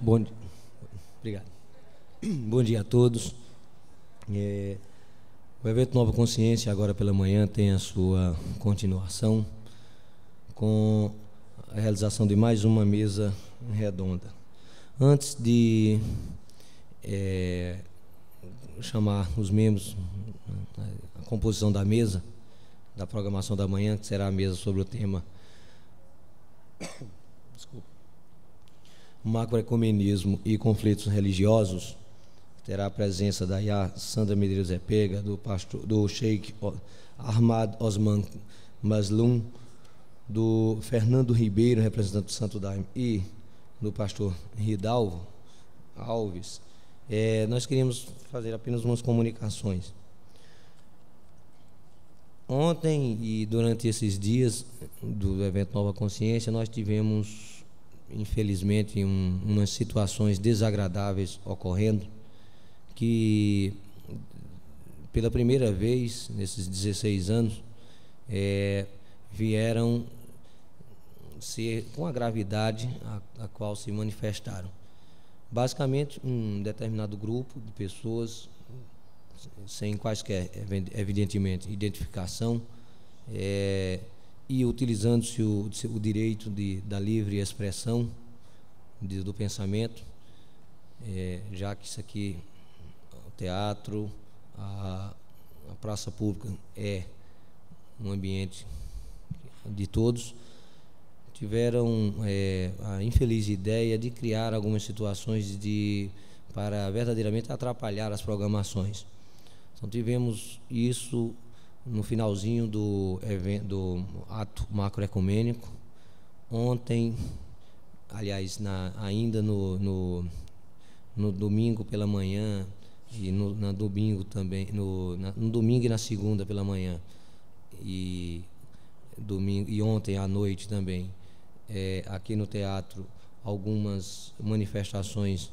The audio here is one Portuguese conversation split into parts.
Bom, dia. obrigado. Bom dia a todos. É, o evento Nova Consciência, agora pela manhã, tem a sua continuação com a realização de mais uma mesa redonda. Antes de é, chamar os membros, a composição da mesa, da programação da manhã, que será a mesa sobre o tema Desculpa. macroecumenismo e conflitos religiosos, terá a presença da Iá Sandra Medeiros Epega, do, pastor, do Sheikh Ahmad Osman Maslum, do Fernando Ribeiro, representante do Santo Daime, e do pastor Ridalvo Alves, é, nós queríamos fazer apenas umas comunicações. Ontem e durante esses dias do evento Nova Consciência, nós tivemos, infelizmente, um, umas situações desagradáveis ocorrendo que, pela primeira vez nesses 16 anos, é, vieram ser com a gravidade a, a qual se manifestaram. Basicamente, um determinado grupo de pessoas, sem quaisquer, evidentemente, identificação, é, e utilizando-se o, o, direito de, da livre expressão de, do pensamento, é, já que isso aqui, o teatro, a, a praça pública é um ambiente de todos, tiveram é, a infeliz ideia de criar algumas situações de, para verdadeiramente atrapalhar as programações. Então tivemos isso no finalzinho do, evento, do ato macroecumênico. Ontem, aliás, na, ainda no, no, no, domingo pela manhã e no na domingo também, no, na, no domingo e na segunda pela manhã. E domingo e ontem à noite também, é, aqui no teatro, algumas manifestações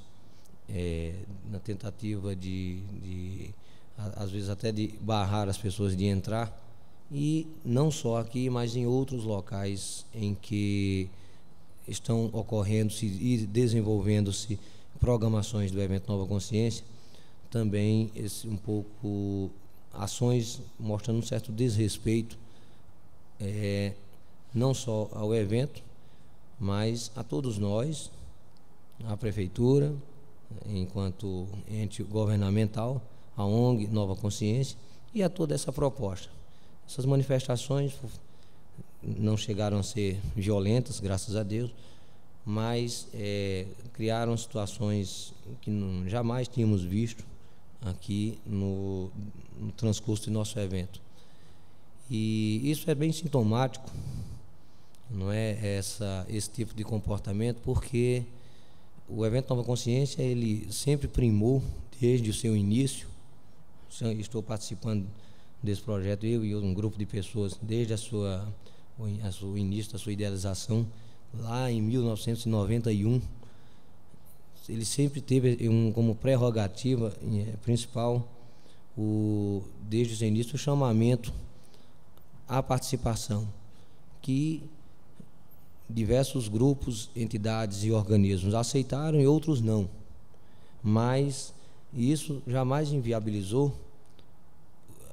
é, na tentativa de, de, às vezes até de barrar as pessoas de entrar. E não só aqui, mas em outros locais em que estão ocorrendo-se e desenvolvendo-se programações do evento Nova Consciência, também esse, um pouco ações mostrando um certo desrespeito é, não só ao evento, mas a todos nós, à prefeitura, enquanto ente governamental, a ONG Nova Consciência e a toda essa proposta. Essas manifestações não chegaram a ser violentas, graças a Deus, mas é, criaram situações que não, jamais tínhamos visto aqui no, no transcurso do nosso evento. E isso é bem sintomático, não é essa, esse tipo de comportamento, porque o evento Nova Consciência ele sempre primou desde o seu início. Estou participando desse projeto eu e um grupo de pessoas desde a sua a sua início da sua idealização lá em 1991. Ele sempre teve um, como prerrogativa eh, principal o desde o seu início o chamamento a participação que diversos grupos, entidades e organismos aceitaram e outros não. Mas isso jamais inviabilizou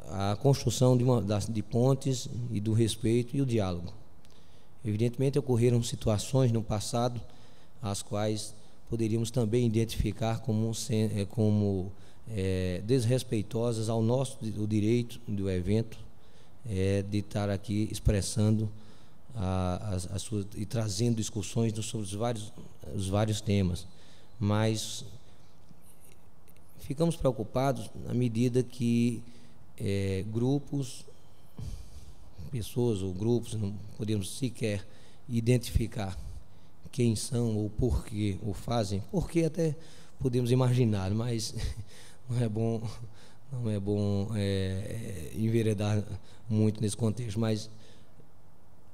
a construção de, uma, das, de pontes e do respeito e o diálogo. Evidentemente, ocorreram situações no passado as quais poderíamos também identificar como, eh, como é, desrespeitosas ao nosso o direito do evento é, de estar aqui expressando a, e trazendo discussões sobre os vários, os vários temas. Mas ficamos preocupados na medida que é, grupos, pessoas ou grupos, não podemos sequer identificar quem são ou por que o fazem, porque até podemos imaginar, mas não é bom não é bom é, é, enveredar muito nesse contexto, mas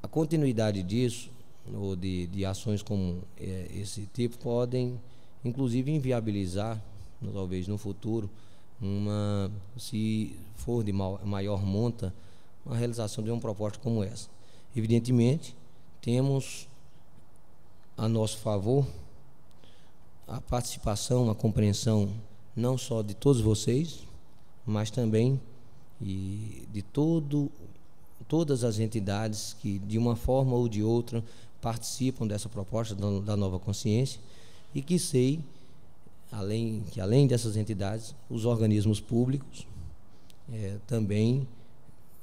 a continuidade disso, ou de, de ações como é, esse tipo, podem inclusive inviabilizar, talvez no futuro, uma, se for de maior monta, a realização de uma proposta como essa. Evidentemente, temos a nosso favor a participação, a compreensão não só de todos vocês, mas também e de todo, todas as entidades que, de uma forma ou de outra, participam dessa proposta da, nova consciência e que sei além, que, além dessas entidades, os organismos públicos é, também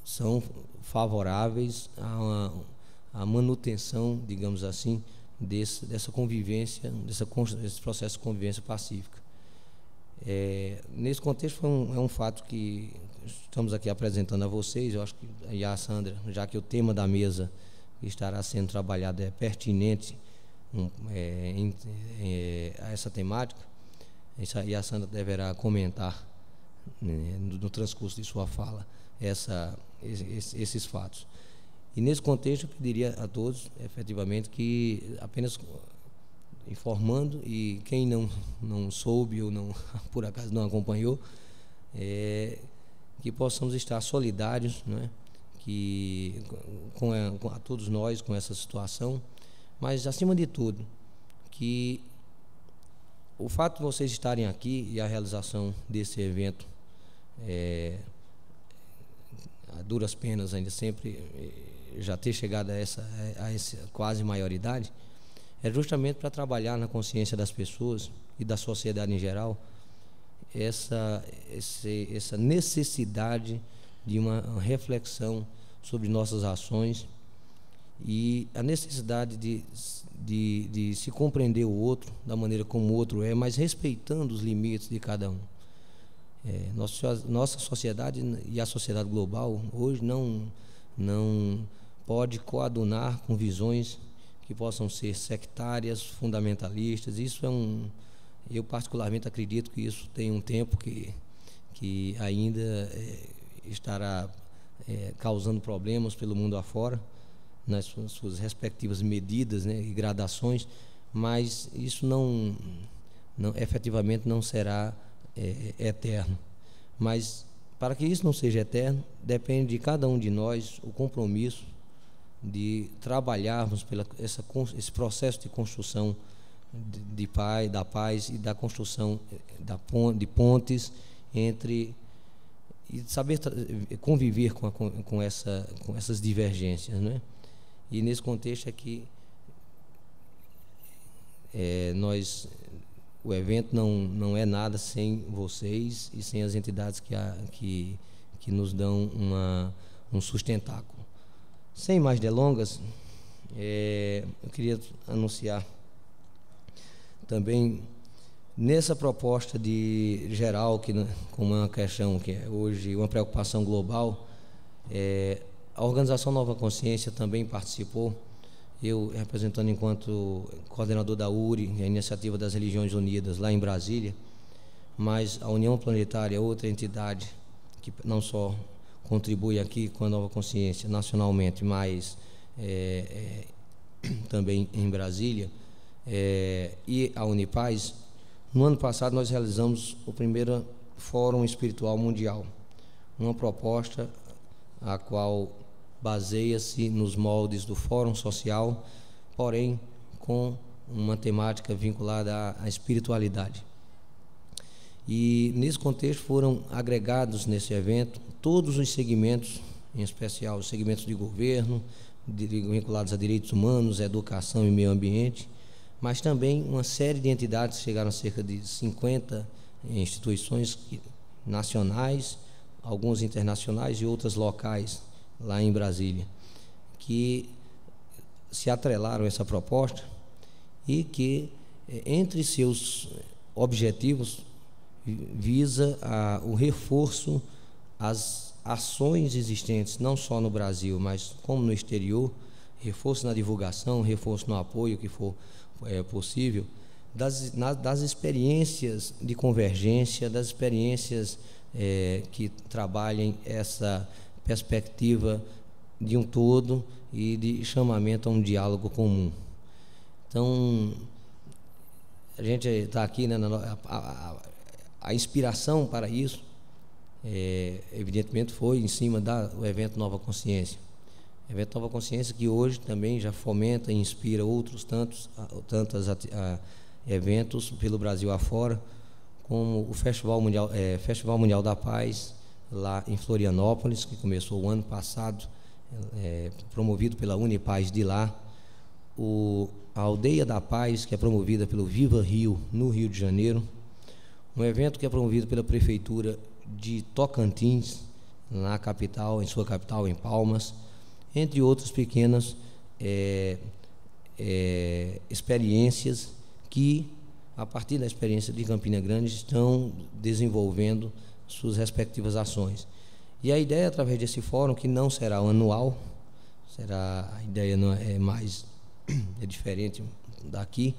são favoráveis à, manutenção, digamos assim, desse, dessa convivência, desse processo de convivência pacífica. É, nesse contexto, foi um, é um fato que estamos aqui apresentando a vocês, eu acho que, e a Sandra, já que o tema da mesa que estará sendo trabalhado é pertinente um, é, em, é, a essa temática, essa, e a Sandra deverá comentar né, no, no, transcurso de sua fala essa, esses fatos. E nesse contexto, eu pediria a todos, efetivamente, que apenas informando e quem não, não soube ou não por acaso não acompanhou, é, que possamos estar solidários, é que com a, com a todos nós com essa situação, mas acima de tudo que o fato de vocês estarem aqui e a realização desse evento é, a duras penas ainda sempre é, já ter chegado a essa, a essa quase maioridade, é justamente para trabalhar na consciência das pessoas e da sociedade em geral essa, esse, essa necessidade de uma reflexão sobre nossas ações e a necessidade de, de, de se compreender o outro da maneira como o outro é, mas respeitando os limites de cada um. É, nossa, nossa sociedade e a sociedade global hoje não, não pode coadunar com visões que possam ser sectárias, fundamentalistas. Isso é um. Eu, particularmente, acredito que isso tem um tempo que, que ainda é, estará é, causando problemas pelo mundo afora, nas suas, respectivas medidas né, e gradações, mas isso não, não efetivamente não será é, é, eterno. Mas para que isso não seja eterno, depende de cada um de nós o compromisso de trabalharmos pela essa, esse processo de construção de, de paz, da paz e da construção eh, eh, da, de pontes entre e saber eh, conviver com, a, com, essa, com essas divergências, né? E nesse contexto é que é, nós o evento não, não é nada sem vocês e sem as entidades que, que, que nos dão uma, um sustentáculo. Sem mais delongas, é, eu queria anunciar também nessa proposta de geral que né, como é uma questão que é hoje uma preocupação global é, a organização Nova Consciência também participou eu representando enquanto coordenador da URI a iniciativa das Religiões Unidas lá em Brasília mas a União Planetária é outra entidade que não só contribui aqui com a nova consciência nacionalmente, mas é, é, também em Brasília, é, e a Unipaz, no ano passado nós realizamos o primeiro Fórum Espiritual Mundial, uma proposta a qual baseia-se nos moldes do Fórum Social, porém com uma temática vinculada à espiritualidade. E nesse contexto foram agregados nesse evento todos os segmentos, em especial os segmentos de governo, vinculados a direitos humanos, educação e meio ambiente, mas também uma série de entidades, chegaram a cerca de 50 eh, instituições nacionais, algumas internacionais e outras locais lá em Brasília, que se atrelaram a essa proposta e que, eh, entre seus objetivos, visa a, o reforço às ações existentes, não só no Brasil, mas como no exterior, reforço na divulgação, reforço no apoio que for é, possível, das, na, das experiências de convergência, das experiências é, que trabalhem essa perspectiva de um todo e de chamamento a um diálogo comum. Então, a gente está aqui, né, na, a, a, a inspiração para isso, é, evidentemente, foi em cima do evento Nova Consciência. O evento Nova Consciência que hoje também já fomenta e inspira outros tantos, tantas a, a, eventos pelo Brasil afora, como o Festival Mundial, é, Festival Mundial da Paz, lá em Florianópolis, que começou o ano passado, é, promovido pela Unipaz de lá. O, a Aldeia da Paz, que é promovida pelo Viva Rio, no Rio de Janeiro um evento que é promovido pela Prefeitura de Tocantins, na capital, em sua capital, em Palmas, entre outras pequenas é, é, experiências que, a partir da experiência de Campina Grande, estão desenvolvendo suas respectivas ações. E a ideia, através desse fórum, que não será anual, será a ideia não é mais é diferente daqui,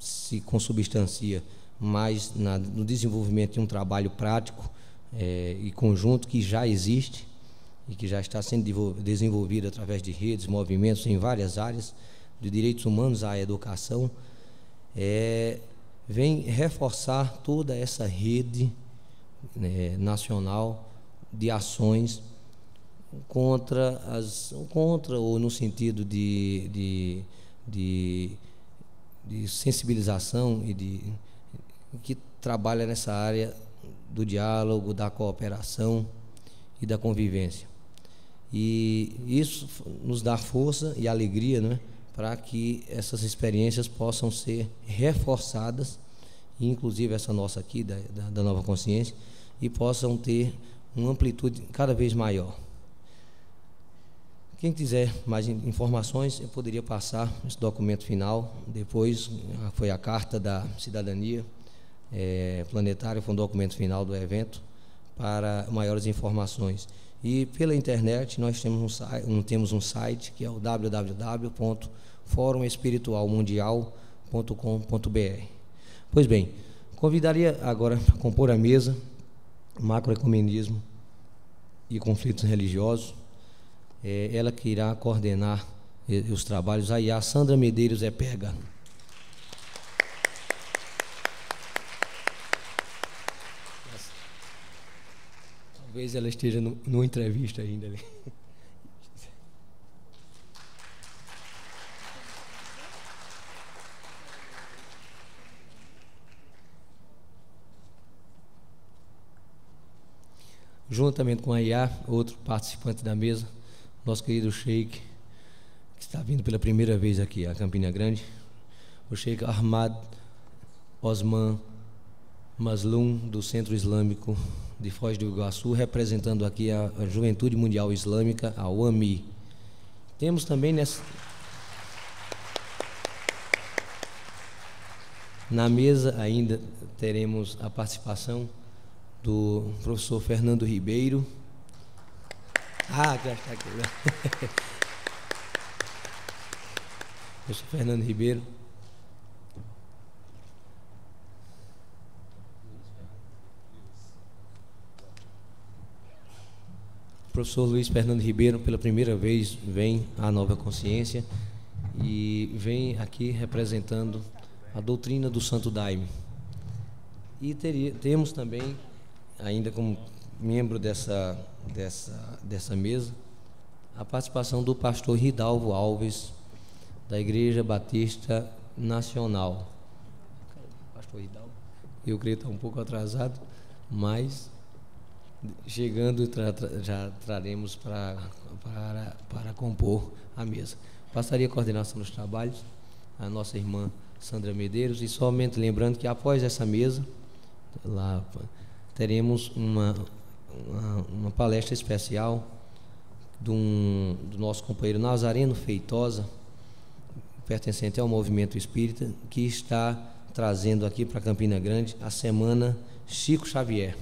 se consubstancia mas na, no desenvolvimento de um trabalho prático é, e conjunto que já existe e que já está sendo desenvolvido através de redes, movimentos em várias áreas, de direitos humanos à educação, é, vem reforçar toda essa rede né, nacional de ações contra, as, contra ou no sentido de, de, de, de sensibilização e de que trabalha nessa área do diálogo, da cooperação e da convivência. E isso nos dá força e alegria né, para que essas experiências possam ser reforçadas, inclusive essa nossa aqui, da, da Nova Consciência, e possam ter uma amplitude cada vez maior. Quem quiser mais informações, eu poderia passar esse documento final. Depois ah, foi a carta da cidadania é, planetário, foi um documento final do evento para maiores informações. E pela internet nós temos um, um, temos um site que é o www.forumespiritualmundial.com.br. Pois bem, convidaria agora para compor a mesa macroecumenismo e conflitos religiosos. É ela que irá coordenar eh, os trabalhos. Aí a Sandra Medeiros é pega. Talvez ela esteja no, numa entrevista ainda ali. Juntamente com a IA, outro participante da mesa, nosso querido Sheik, que está vindo pela primeira vez aqui a Campina Grande, o Sheik Ahmad Osman Maslum, do Centro Islâmico de Foz do Iguaçu, representando aqui a Juventude Mundial Islâmica, a UAMI. Temos também nessa... Na mesa ainda teremos a participação do professor Fernando Ribeiro. Ah, já está aqui. professor Fernando Ribeiro, professor Luiz Fernando Ribeiro, pela primeira vez, vem à Nova Consciência e vem aqui representando a doutrina do Santo Daime. E teria, temos também, ainda como membro dessa, dessa, dessa mesa, a participação do pastor Ridalvo Alves, da Igreja Batista Nacional. Pastor Ridalvo, eu creio que está um pouco atrasado, mas Chegando, tra, tra, já traremos pra, para, para compor a mesa. Passaria a coordenação dos trabalhos a nossa irmã Sandra Medeiros. E somente lembrando que após essa mesa, lá teremos uma, uma, uma palestra especial um, do nosso companheiro Nazareno Feitosa, pertencente ao movimento espírita, que está trazendo aqui para Campina Grande a semana Chico Xavier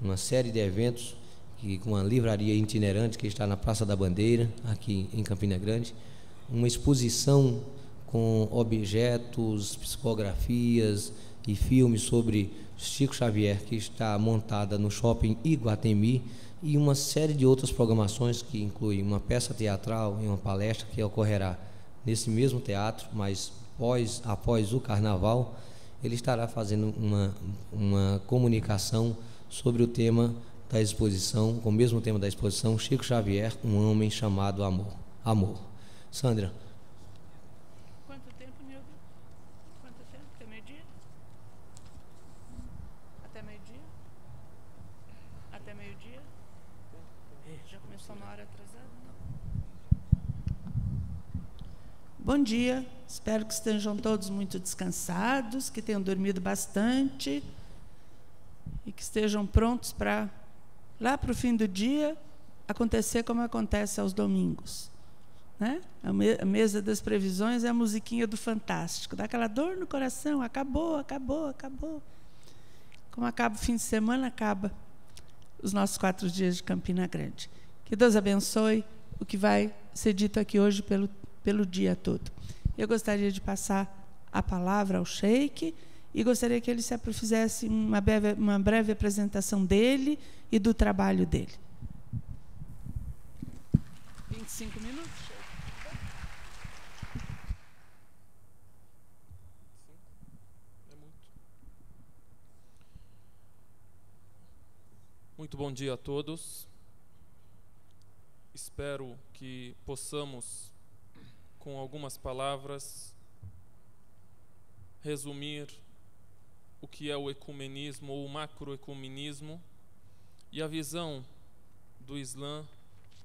uma série de eventos que, com uma livraria itinerante que está na Praça da Bandeira, aqui em Campina Grande, uma exposição com objetos, psicografias e filmes sobre Chico Xavier, que está montada no shopping Iguatemi, e uma série de outras programações que incluem uma peça teatral e uma palestra que ocorrerá nesse mesmo teatro, mas pós, após o carnaval, ele estará fazendo uma, uma comunicação sobre o tema da exposição, com o mesmo tema da exposição, Chico Xavier, um homem chamado amor. Amor. Sandra. Quanto tempo, Nildo? Quanto tempo? Até meio-dia? Até meio-dia? Até meio-dia? Já começou uma hora atrasada? Bom dia. Espero que estejam todos muito descansados, que tenham dormido bastante e que estejam prontos para, lá para o fim do dia, acontecer como acontece aos domingos. Né? A, me a mesa das previsões é a musiquinha do Fantástico, dá aquela dor no coração, acabou, acabou, acabou. Como acaba o fim de semana, acaba os nossos quatro dias de Campina Grande. Que Deus abençoe o que vai ser dito aqui hoje pelo, pelo dia todo. Eu gostaria de passar a palavra ao Sheik e gostaria que ele se fizesse uma breve, uma breve apresentação dele e do trabalho dele. 25 minutos? Muito bom dia a todos. Espero que possamos, com algumas palavras, resumir o que é o ecumenismo ou o macroecumenismo e a visão do Islã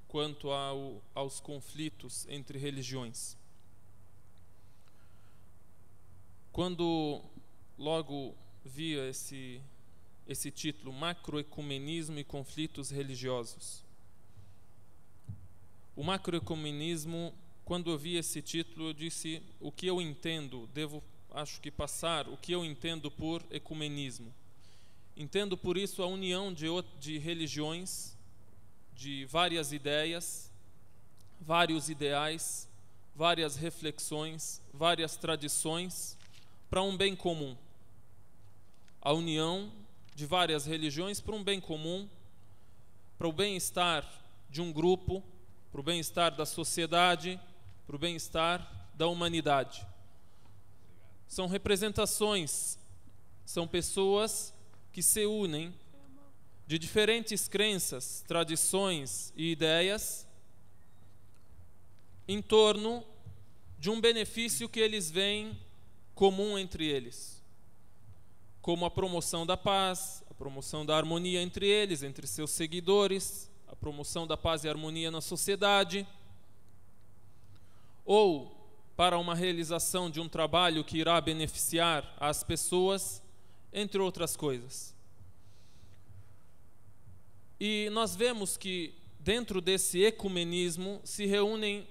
quanto ao, aos conflitos entre religiões. Quando logo via esse, esse título, Macroecumenismo e Conflitos Religiosos, o macroecumenismo, quando eu vi esse título, eu disse: o que eu entendo, devo acho que, passar o que eu entendo por ecumenismo. Entendo por isso a união de, de religiões, de várias ideias, vários ideais, várias reflexões, várias tradições, para um bem comum. A união de várias religiões para um bem comum, para o bem-estar de um grupo, para o bem-estar da sociedade, para o bem-estar da humanidade são representações, são pessoas que se unem de diferentes crenças, tradições e ideias em torno de um benefício que eles veem comum entre eles, como a promoção da paz, a promoção da harmonia entre eles, entre seus seguidores, a promoção da paz e harmonia na sociedade, ou para uma realização de um trabalho que irá beneficiar as pessoas, entre outras coisas. E nós vemos que dentro desse ecumenismo se reúnem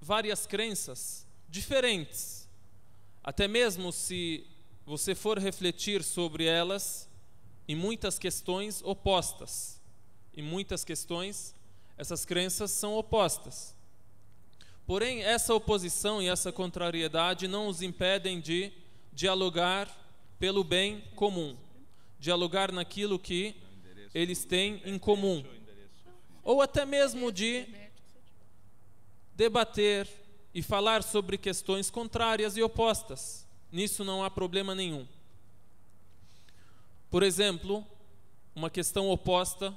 várias crenças diferentes. Até mesmo se você for refletir sobre elas, em muitas questões opostas. Em muitas questões, essas crenças são opostas. Porém, essa oposição e essa contrariedade não os impedem de dialogar pelo bem comum, dialogar naquilo que eles têm em comum, ou até mesmo de debater e falar sobre questões contrárias e opostas. Nisso não há problema nenhum. Por exemplo, uma questão oposta,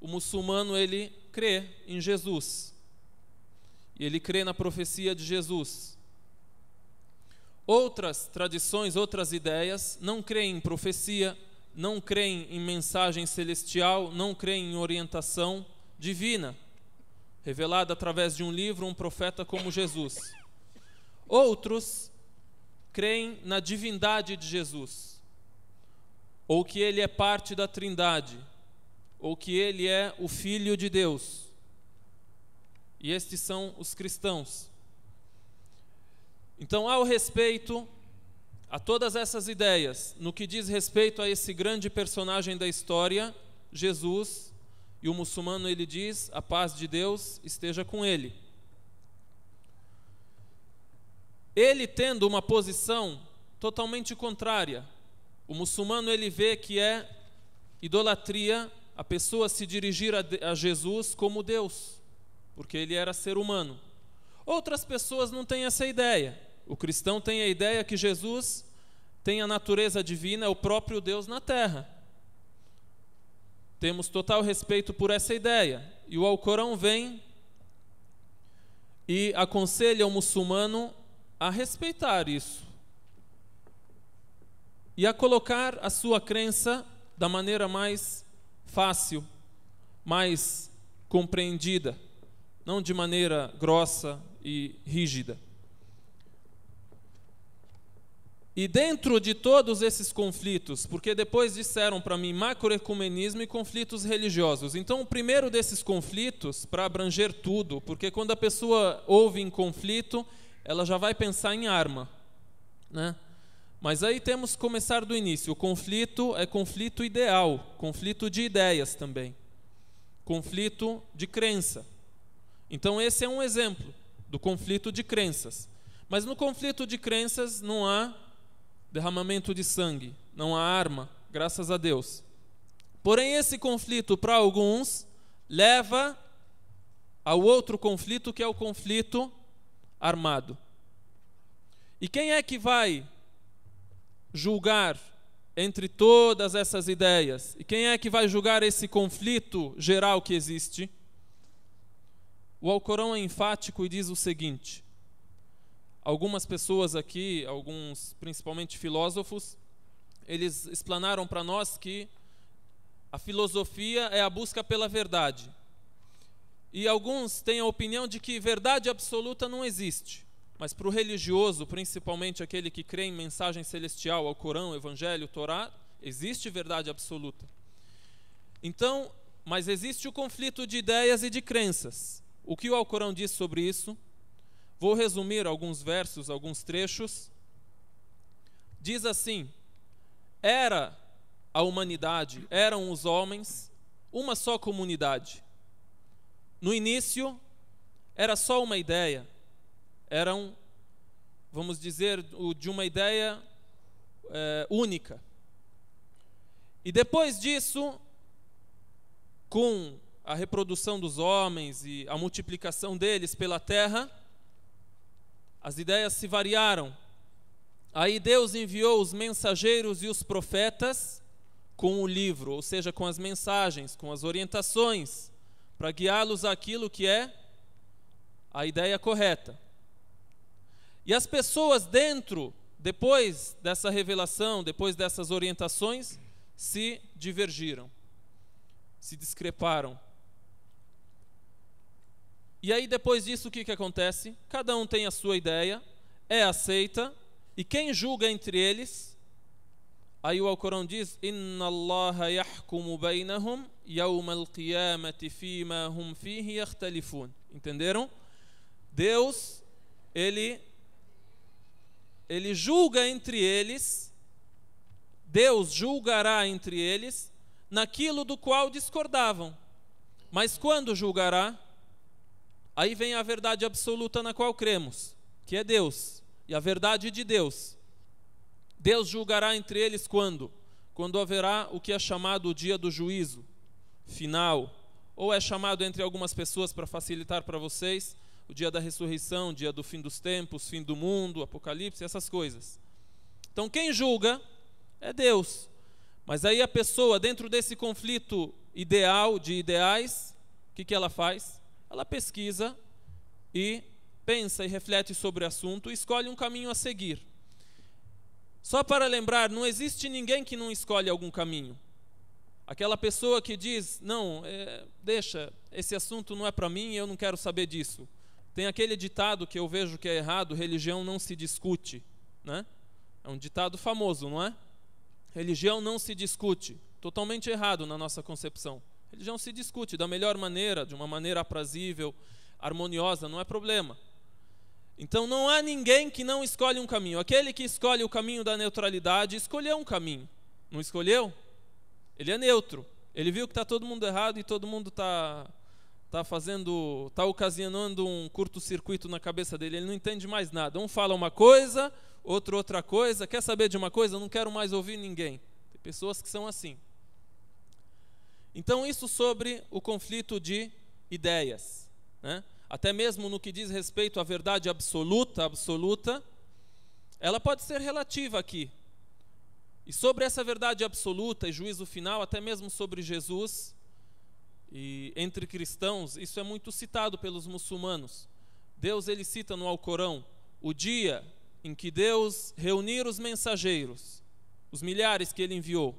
o muçulmano ele crê em Jesus e ele crê na profecia de Jesus. Outras tradições, outras ideias não creem em profecia, não creem em mensagem celestial, não creem em orientação divina, revelada através de um livro, um profeta como Jesus. Outros creem na divindade de Jesus, ou que ele é parte da Trindade, ou que ele é o Filho de Deus. E estes são os cristãos. Então, ao respeito a todas essas ideias, no que diz respeito a esse grande personagem da história, Jesus, e o muçulmano ele diz: a paz de Deus esteja com ele. Ele tendo uma posição totalmente contrária. O muçulmano ele vê que é idolatria a pessoa se dirigir a, Jesus como Deus porque ele era ser humano. Outras pessoas não têm essa ideia. O cristão tem a ideia que Jesus tem a natureza divina, é o próprio Deus na terra. Temos total respeito por essa ideia. E o Alcorão vem e aconselha o muçulmano a respeitar isso e a colocar a sua crença da maneira mais fácil, mais compreendida não de maneira grossa e rígida. E dentro de todos esses conflitos, porque depois disseram para mim macroecumenismo e conflitos religiosos. Então, o primeiro desses conflitos, para abranger tudo, porque quando a pessoa ouve em conflito, ela já vai pensar em arma. Né? Mas aí temos que começar do início. O conflito é conflito ideal, conflito de ideias também, conflito de crença. Então, esse é um exemplo do conflito de crenças. Mas no conflito de crenças não há derramamento de sangue, não há arma, graças a Deus. Porém, esse conflito, para alguns, leva ao outro conflito, que é o conflito armado. E quem é que vai julgar entre todas essas ideias? E quem é que vai julgar esse conflito geral que existe? O Alcorão é enfático e diz o seguinte: algumas pessoas aqui, alguns principalmente filósofos, eles explanaram para nós que a filosofia é a busca pela verdade. E alguns têm a opinião de que verdade absoluta não existe. Mas para o religioso, principalmente aquele que crê em mensagem celestial, ao Corão, Evangelho, Torá, existe verdade absoluta. Então, mas existe o conflito de ideias e de crenças. O que o Alcorão diz sobre isso? Vou resumir alguns versos, alguns trechos. Diz assim: Era a humanidade, eram os homens, uma só comunidade. No início, era só uma ideia, eram, vamos dizer, de uma ideia é, única. E depois disso, com a reprodução dos homens e a multiplicação deles pela terra, as ideias se variaram. Aí Deus enviou os mensageiros e os profetas com o livro, ou seja, com as mensagens, com as orientações, para guiá-los àquilo que é a ideia correta. E as pessoas dentro, depois dessa revelação, depois dessas orientações, se divergiram, se discreparam. E aí, depois disso, o que, que acontece? Cada um tem a sua ideia, é aceita, e quem julga entre eles? Aí o Alcorão diz: Inna Allah yahkumu bainahum yawm al-qiyamati fima hum fihi yakhtalifun. Entenderam? Deus, ele ele julga entre eles, Deus julgará entre eles naquilo do qual discordavam. Mas quando julgará? Aí vem a verdade absoluta na qual cremos, que é Deus, e a verdade de Deus. Deus julgará entre eles quando? Quando haverá o que é chamado o dia do juízo final, ou é chamado entre algumas pessoas para facilitar para vocês, o dia da ressurreição, o dia do fim dos tempos, fim do mundo, apocalipse, essas coisas. Então quem julga é Deus. Mas aí a pessoa, dentro desse conflito ideal de ideais, o que, que ela faz? Ela pesquisa e pensa e reflete sobre o assunto, escolhe um caminho a seguir. Só para lembrar, não existe ninguém que não escolhe algum caminho. Aquela pessoa que diz, não, é, deixa, esse assunto não é para mim, eu não quero saber disso. Tem aquele ditado que eu vejo que é errado, religião não se discute. Né? É um ditado famoso, não é? Religião não se discute. Totalmente errado na nossa concepção. Religião se discute da melhor maneira, de uma maneira aprazível, harmoniosa, não é problema. Então não há ninguém que não escolhe um caminho. Aquele que escolhe o caminho da neutralidade escolheu um caminho. Não escolheu? Ele é neutro. Ele viu que está todo mundo errado e todo mundo está tá fazendo, está ocasionando um curto-circuito na cabeça dele. Ele não entende mais nada. Um fala uma coisa, outro outra coisa. Quer saber de uma coisa? Não quero mais ouvir ninguém. Tem pessoas que são assim. Então, isso sobre o conflito de ideias. Né? Até mesmo no que diz respeito à verdade absoluta, absoluta, ela pode ser relativa aqui. E sobre essa verdade absoluta e juízo final, até mesmo sobre Jesus, e entre cristãos, isso é muito citado pelos muçulmanos. Deus ele cita no Alcorão o dia em que Deus reunir os mensageiros, os milhares que ele enviou,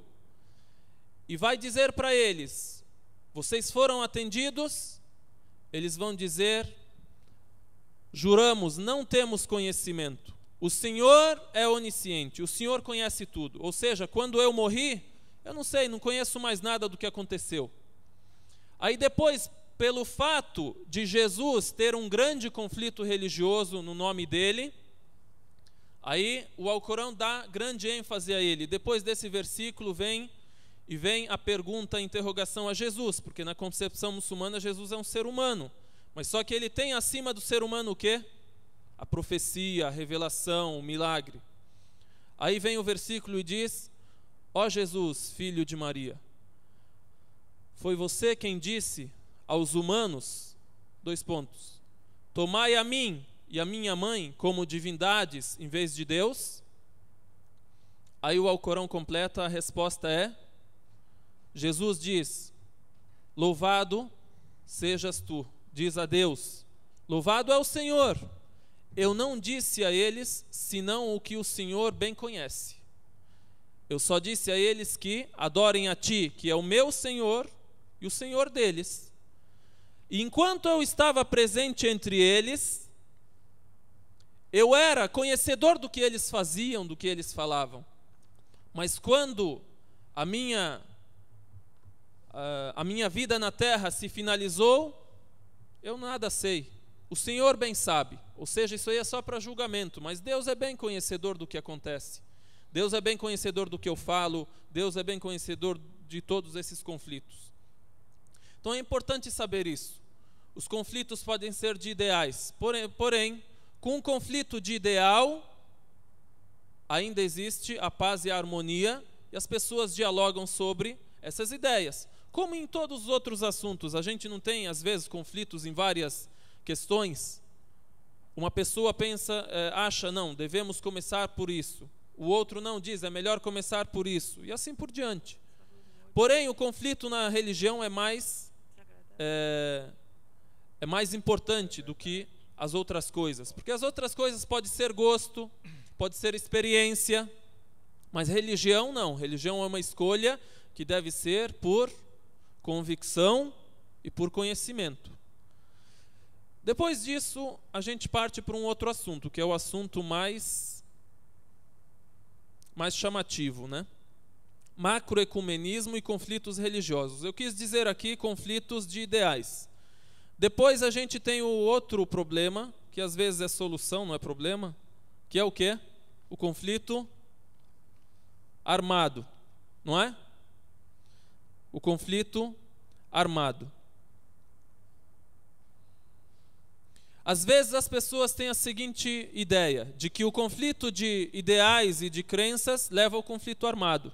e vai dizer para eles: Vocês foram atendidos? Eles vão dizer: Juramos, não temos conhecimento. O Senhor é onisciente, o Senhor conhece tudo. Ou seja, quando eu morri, eu não sei, não conheço mais nada do que aconteceu. Aí depois, pelo fato de Jesus ter um grande conflito religioso no nome dele, aí o Alcorão dá grande ênfase a ele. Depois desse versículo vem e vem a pergunta, a interrogação a Jesus, porque na concepção muçulmana Jesus é um ser humano. Mas só que ele tem acima do ser humano o quê? A profecia, a revelação, o milagre. Aí vem o versículo e diz: Ó oh Jesus, filho de Maria, foi você quem disse aos humanos, dois pontos, tomai a mim e a minha mãe como divindades em vez de Deus? Aí o Alcorão completa, a resposta é: Jesus diz: Louvado sejas tu, diz a Deus. Louvado é o Senhor. Eu não disse a eles senão o que o Senhor bem conhece. Eu só disse a eles que adorem a ti, que é o meu Senhor e o Senhor deles. E enquanto eu estava presente entre eles, eu era conhecedor do que eles faziam, do que eles falavam. Mas quando a minha ah, a minha vida na terra se finalizou, eu nada sei. O Senhor bem sabe. Ou seja, isso aí é só para julgamento, mas Deus é bem conhecedor do que acontece. Deus é bem conhecedor do que eu falo, Deus é bem conhecedor de todos esses conflitos. Então é importante saber isso. Os conflitos podem ser de ideais, porém, porém com um conflito de ideal, ainda existe a paz e a harmonia, e as pessoas dialogam sobre essas ideias. Como em todos os outros assuntos, a gente não tem, às vezes, conflitos em várias questões. Uma pessoa pensa, eh, acha, não, devemos começar por isso. O outro não diz, é melhor começar por isso. E assim por diante. Porém, o conflito na religião é mais, é, é mais importante do que as outras coisas. Porque as outras coisas pode ser gosto, pode ser experiência, mas religião não. Religião é uma escolha que deve ser por convicção e por conhecimento. Depois disso, a gente parte para um outro assunto, que é o assunto mais mais chamativo, né? Macroecumenismo e conflitos religiosos. Eu quis dizer aqui conflitos de ideais. Depois a gente tem o outro problema, que às vezes é solução, não é problema, que é o quê? O conflito armado, não é? o conflito armado. Às vezes as pessoas têm a seguinte ideia, de que o conflito de ideais e de crenças leva ao conflito armado,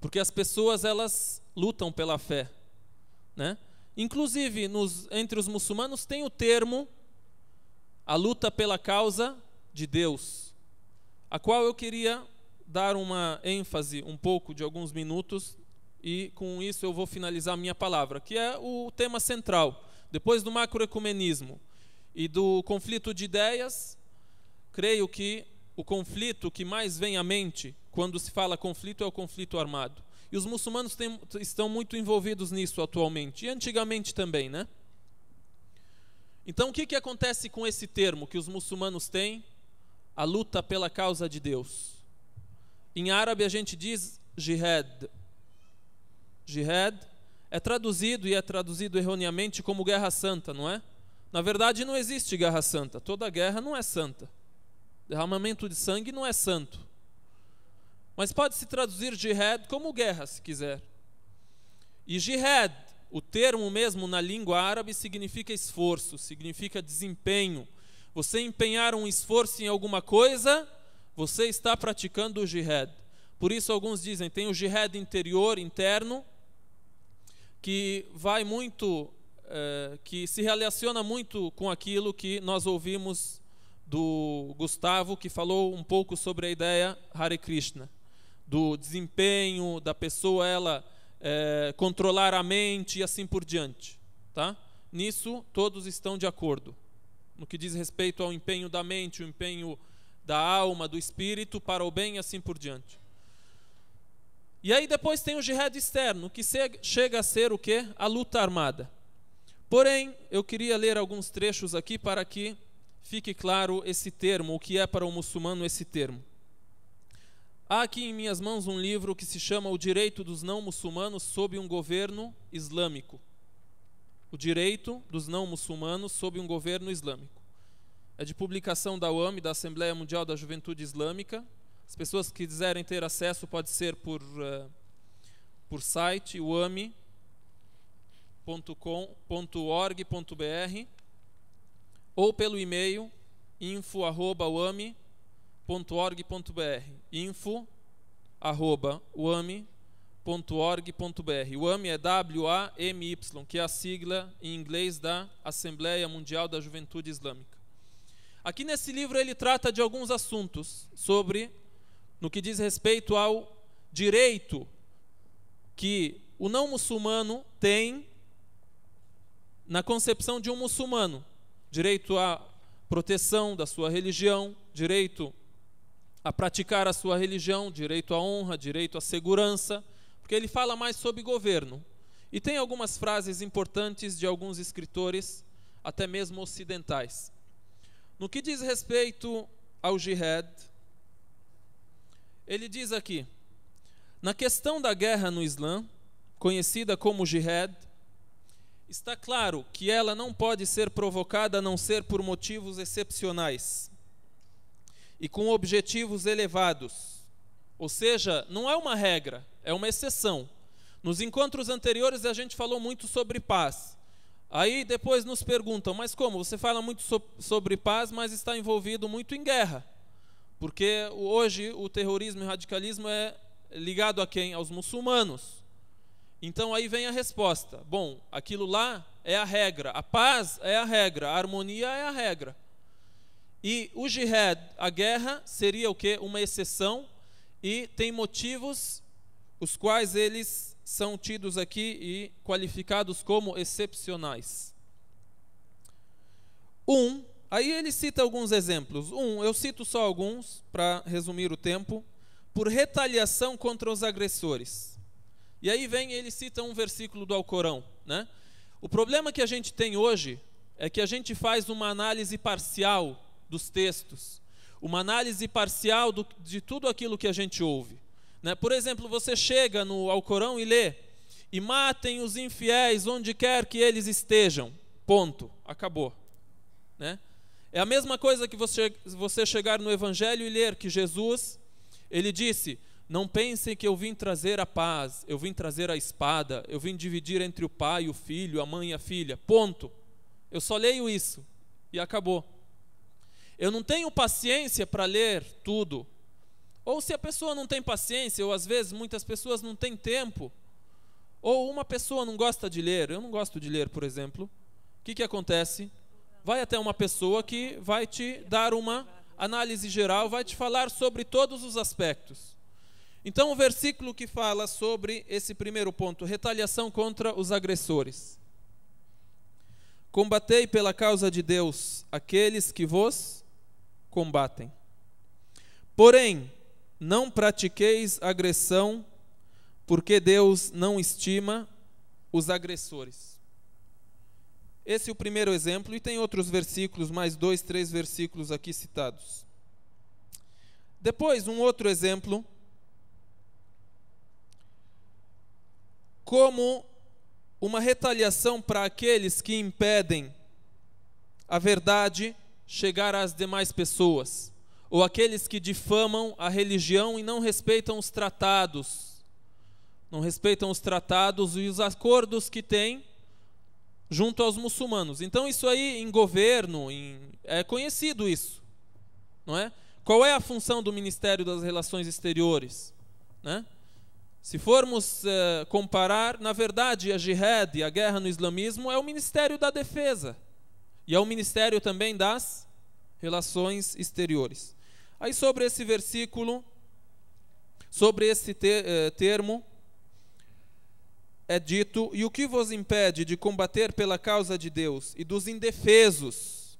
porque as pessoas elas lutam pela fé, né? Inclusive, nos, entre os muçulmanos tem o termo a luta pela causa de Deus, a qual eu queria dar uma ênfase um pouco de alguns minutos e com isso eu vou finalizar minha palavra, que é o tema central. Depois do macroecumenismo e do conflito de ideias, creio que o conflito que mais vem à mente quando se fala conflito é o conflito armado. E os muçulmanos tem, estão muito envolvidos nisso atualmente, e antigamente também, né? Então, o que, que acontece com esse termo que os muçulmanos têm? A luta pela causa de Deus. Em árabe a gente diz jihad, jihad, é traduzido e é traduzido erroneamente como guerra santa, não é? Na verdade, não existe guerra santa. Toda guerra não é santa. Derramamento de sangue não é santo. Mas pode-se traduzir jihad como guerra, se quiser. E jihad, o termo mesmo na língua árabe, significa esforço, significa desempenho. Você empenhar um esforço em alguma coisa, você está praticando o jihad. Por isso, alguns dizem, tem o jihad interior, interno, que vai muito, é, que se relaciona muito com aquilo que nós ouvimos do Gustavo, que falou um pouco sobre a ideia Hare Krishna, do desempenho da pessoa, ela é, controlar a mente e assim por diante. Tá? Nisso todos estão de acordo. No que diz respeito ao empenho da mente, o empenho da alma, do espírito, para o bem e assim por diante. E aí depois tem o jihad externo, que chega a ser o quê? A luta armada. Porém, eu queria ler alguns trechos aqui para que fique claro esse termo, o que é para o muçulmano esse termo. Há aqui em minhas mãos um livro que se chama O Direito dos Não Muçulmanos sob um Governo Islâmico. O Direito dos Não Muçulmanos sob um Governo Islâmico. É de publicação da UAM, da Assembleia Mundial da Juventude Islâmica, as pessoas que quiserem ter acesso pode ser por, eh, por site, uami.com.org.br ou pelo e-mail info.uami.org.br info.uami.org.br UAMI é W-A-M-Y, que é a sigla em inglês da Assembleia Mundial da Juventude Islâmica. Aqui nesse livro ele trata de alguns assuntos sobre no que diz respeito ao direito que o não muçulmano tem na concepção de um muçulmano: direito à proteção da sua religião, direito a praticar a sua religião, direito à honra, direito à segurança, porque ele fala mais sobre governo. E tem algumas frases importantes de alguns escritores, até mesmo ocidentais. No que diz respeito ao jihad, ele diz aqui: na questão da guerra no Islã, conhecida como jihad, está claro que ela não pode ser provocada a não ser por motivos excepcionais e com objetivos elevados. Ou seja, não é uma regra, é uma exceção. Nos encontros anteriores a gente falou muito sobre paz. Aí depois nos perguntam, mas como? Você fala muito so sobre paz, mas está envolvido muito em guerra. Porque hoje o terrorismo e o radicalismo é ligado a quem? Aos muçulmanos. Então aí vem a resposta. Bom, aquilo lá é a regra, a paz é a regra, a harmonia é a regra. E o jihad, a guerra, seria o que? Uma exceção e tem motivos os quais eles são tidos aqui e qualificados como excepcionais. Um, Aí ele cita alguns exemplos. Um, eu cito só alguns para resumir o tempo, por retaliação contra os agressores. E aí vem ele cita um versículo do Alcorão, né? O problema que a gente tem hoje é que a gente faz uma análise parcial dos textos, uma análise parcial do, de tudo aquilo que a gente ouve. Né? Por exemplo, você chega no Alcorão e lê: e matem os infiéis onde quer que eles estejam. Ponto. Acabou. Né? É a mesma coisa que você, você chegar no Evangelho e ler que Jesus, ele disse: Não pensem que eu vim trazer a paz, eu vim trazer a espada, eu vim dividir entre o pai e o filho, a mãe e a filha. Ponto. Eu só leio isso e acabou. Eu não tenho paciência para ler tudo. Ou se a pessoa não tem paciência, ou às vezes muitas pessoas não têm tempo, ou uma pessoa não gosta de ler, eu não gosto de ler, por exemplo, o que, que acontece? vai até uma pessoa que vai te dar uma análise geral, vai te falar sobre todos os aspectos. Então, o versículo que fala sobre esse primeiro ponto, retaliação contra os agressores. Combatei pela causa de Deus aqueles que vos combatem. Porém, não pratiqueis agressão, porque Deus não estima os agressores. Esse é o primeiro exemplo, e tem outros versículos, mais dois, três versículos aqui citados. Depois, um outro exemplo. Como uma retaliação para aqueles que impedem a verdade chegar às demais pessoas, ou aqueles que difamam a religião e não respeitam os tratados, não respeitam os tratados e os acordos que têm junto aos muçulmanos. Então isso aí em governo, em, é conhecido isso, não é? Qual é a função do Ministério das Relações Exteriores, né? Se formos eh, comparar, na verdade, a jihad, a guerra no islamismo, é o Ministério da Defesa e é o Ministério também das Relações Exteriores. Aí sobre esse versículo, sobre esse te eh, termo, é dito: E o que vos impede de combater pela causa de Deus e dos indefesos,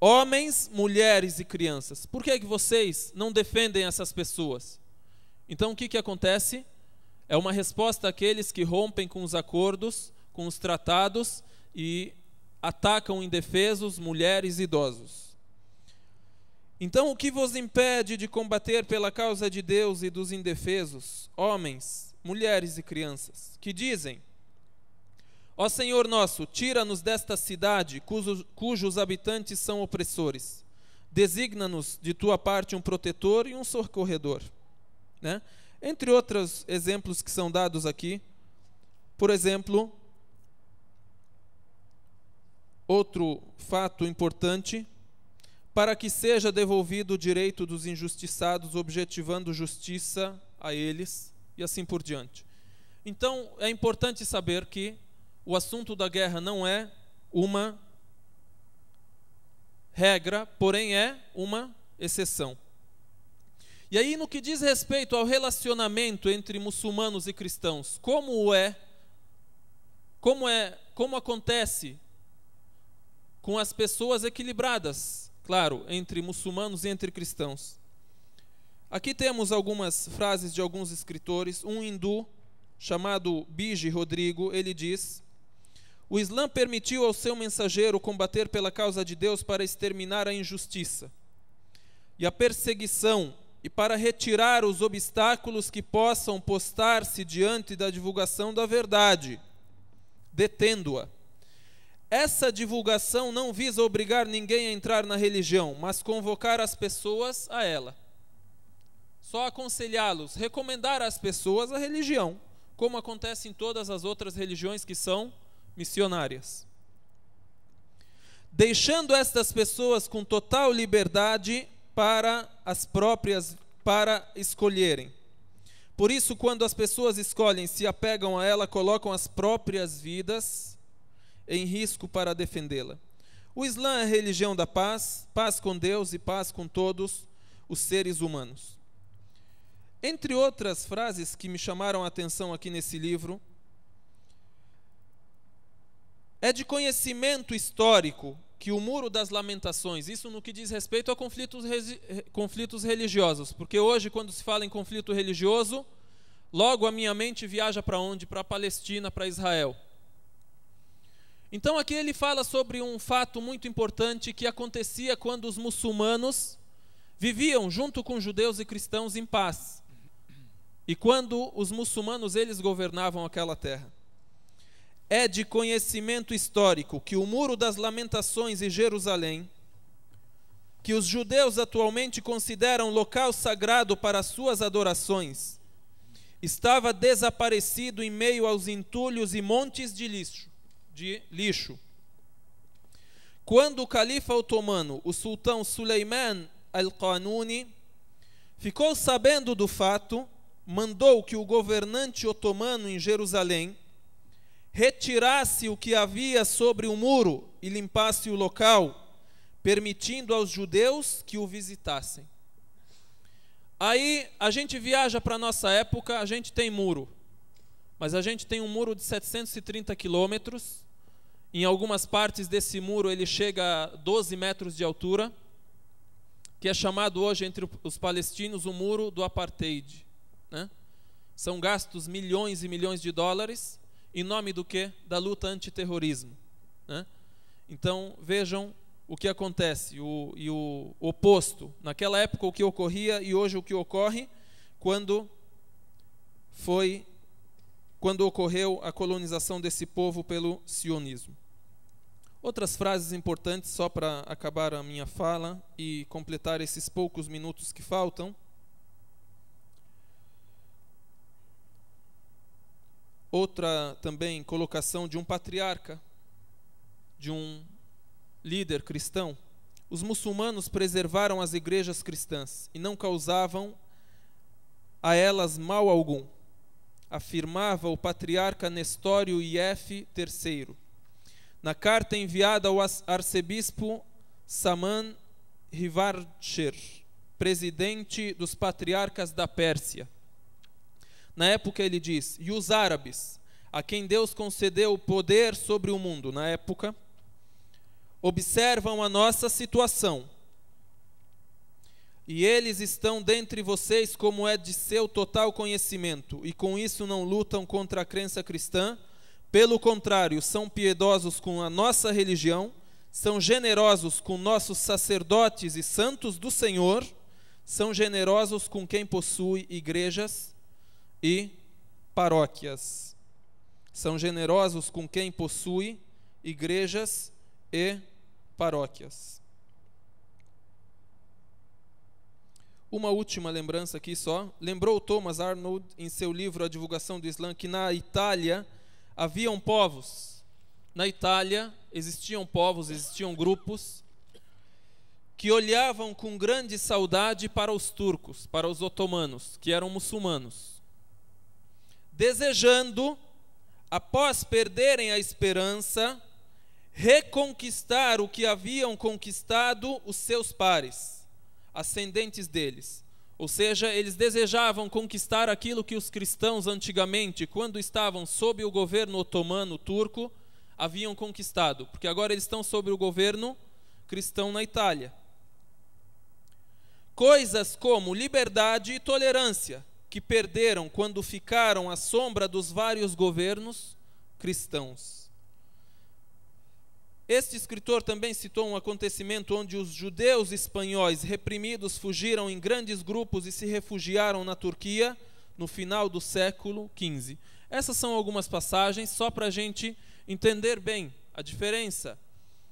homens, mulheres e crianças? Por que, é que vocês não defendem essas pessoas? Então o que, que acontece? É uma resposta àqueles que rompem com os acordos, com os tratados e atacam indefesos, mulheres e idosos. Então, o que vos impede de combater pela causa de Deus e dos indefesos, homens, mulheres e crianças, que dizem: Ó Senhor nosso, tira-nos desta cidade cujos, cujos habitantes são opressores. Designa-nos de tua parte um protetor e um socorredor. Né? Entre outros exemplos que são dados aqui, por exemplo, outro fato importante, para que seja devolvido o direito dos injustiçados, objetivando justiça a eles e assim por diante. Então, é importante saber que o assunto da guerra não é uma regra, porém é uma exceção. E aí, no que diz respeito ao relacionamento entre muçulmanos e cristãos, como é, como é, como acontece com as pessoas equilibradas, claro, entre muçulmanos e entre cristãos. Aqui temos algumas frases de alguns escritores. Um hindu chamado Biji Rodrigo, ele diz: O Islã permitiu ao seu mensageiro combater pela causa de Deus para exterminar a injustiça e a perseguição e para retirar os obstáculos que possam postar-se diante da divulgação da verdade, detendo-a. Essa divulgação não visa obrigar ninguém a entrar na religião, mas convocar as pessoas a ela só aconselhá-los, recomendar às pessoas a religião, como acontece em todas as outras religiões que são missionárias. Deixando estas pessoas com total liberdade para as próprias para escolherem. Por isso, quando as pessoas escolhem, se apegam a ela, colocam as próprias vidas em risco para defendê-la. O Islã é a religião da paz, paz com Deus e paz com todos os seres humanos. Entre outras frases que me chamaram a atenção aqui nesse livro, é de conhecimento histórico que o Muro das Lamentações, isso no que diz respeito a conflitos, conflitos religiosos, porque hoje, quando se fala em conflito religioso, logo a minha mente viaja para onde? Para a Palestina, para Israel. Então aqui ele fala sobre um fato muito importante que acontecia quando os muçulmanos viviam junto com judeus e cristãos em paz e quando os muçulmanos eles governavam aquela terra. É de conhecimento histórico que o Muro das Lamentações em Jerusalém, que os judeus atualmente consideram local sagrado para suas adorações, estava desaparecido em meio aos entulhos e montes de lixo. De lixo. Quando o califa otomano, o sultão Suleiman al-Qanuni, ficou sabendo do fato, mandou que o governante otomano em Jerusalém retirasse o que havia sobre o muro e limpasse o local, permitindo aos judeus que o visitassem. Aí a gente viaja para a nossa época, a gente tem muro, mas a gente tem um muro de 730 quilômetros. Em algumas partes desse muro ele chega a 12 metros de altura, que é chamado hoje entre os palestinos o muro do apartheid. Né? São gastos milhões e milhões de dólares em nome do quê? Da luta antiterrorismo. Né? Então, vejam o que acontece o, e o oposto. Naquela época, o que ocorria e hoje o que ocorre quando foi quando ocorreu a colonização desse povo pelo sionismo. Outras frases importantes, só para acabar a minha fala e completar esses poucos minutos que faltam. outra também colocação de um patriarca, de um líder cristão. Os muçulmanos preservaram as igrejas cristãs e não causavam a elas mal algum, afirmava o patriarca Nestório IF III. Na carta enviada ao arcebispo Saman Rivarcher, presidente dos patriarcas da Pérsia, na época ele diz: "E os árabes, a quem Deus concedeu o poder sobre o mundo na época, observam a nossa situação. E eles estão dentre vocês como é de seu total conhecimento, e com isso não lutam contra a crença cristã, pelo contrário, são piedosos com a nossa religião, são generosos com nossos sacerdotes e santos do Senhor, são generosos com quem possui igrejas e paróquias. São generosos com quem possui igrejas e paróquias. Uma última lembrança aqui só. Lembrou Thomas Arnold em seu livro A Divulgação do Islã que na Itália haviam povos. Na Itália existiam povos, existiam grupos que olhavam com grande saudade para os turcos, para os otomanos, que eram muçulmanos desejando, após perderem a esperança, reconquistar o que haviam conquistado os seus pares, ascendentes deles. Ou seja, eles desejavam conquistar aquilo que os cristãos antigamente, quando estavam sob o governo otomano turco, haviam conquistado, porque agora eles estão sob o governo cristão na Itália. Coisas como liberdade e tolerância, que perderam quando ficaram à sombra dos vários governos cristãos. Este escritor também citou um acontecimento onde os judeus espanhóis reprimidos fugiram em grandes grupos e se refugiaram na Turquia no final do século XV. Essas são algumas passagens só para a gente entender bem a diferença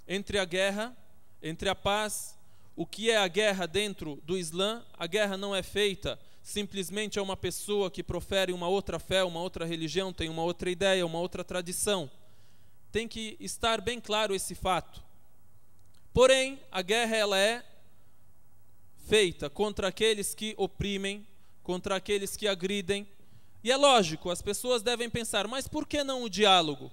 entre a guerra, entre a paz, o que é a guerra dentro do Islã. A guerra não é feita simplesmente é uma pessoa que profere uma outra fé, uma outra religião, tem uma outra ideia, uma outra tradição. Tem que estar bem claro esse fato. Porém, a guerra ela é feita contra aqueles que oprimem, contra aqueles que agridem. E é lógico, as pessoas devem pensar, mas por que não o diálogo?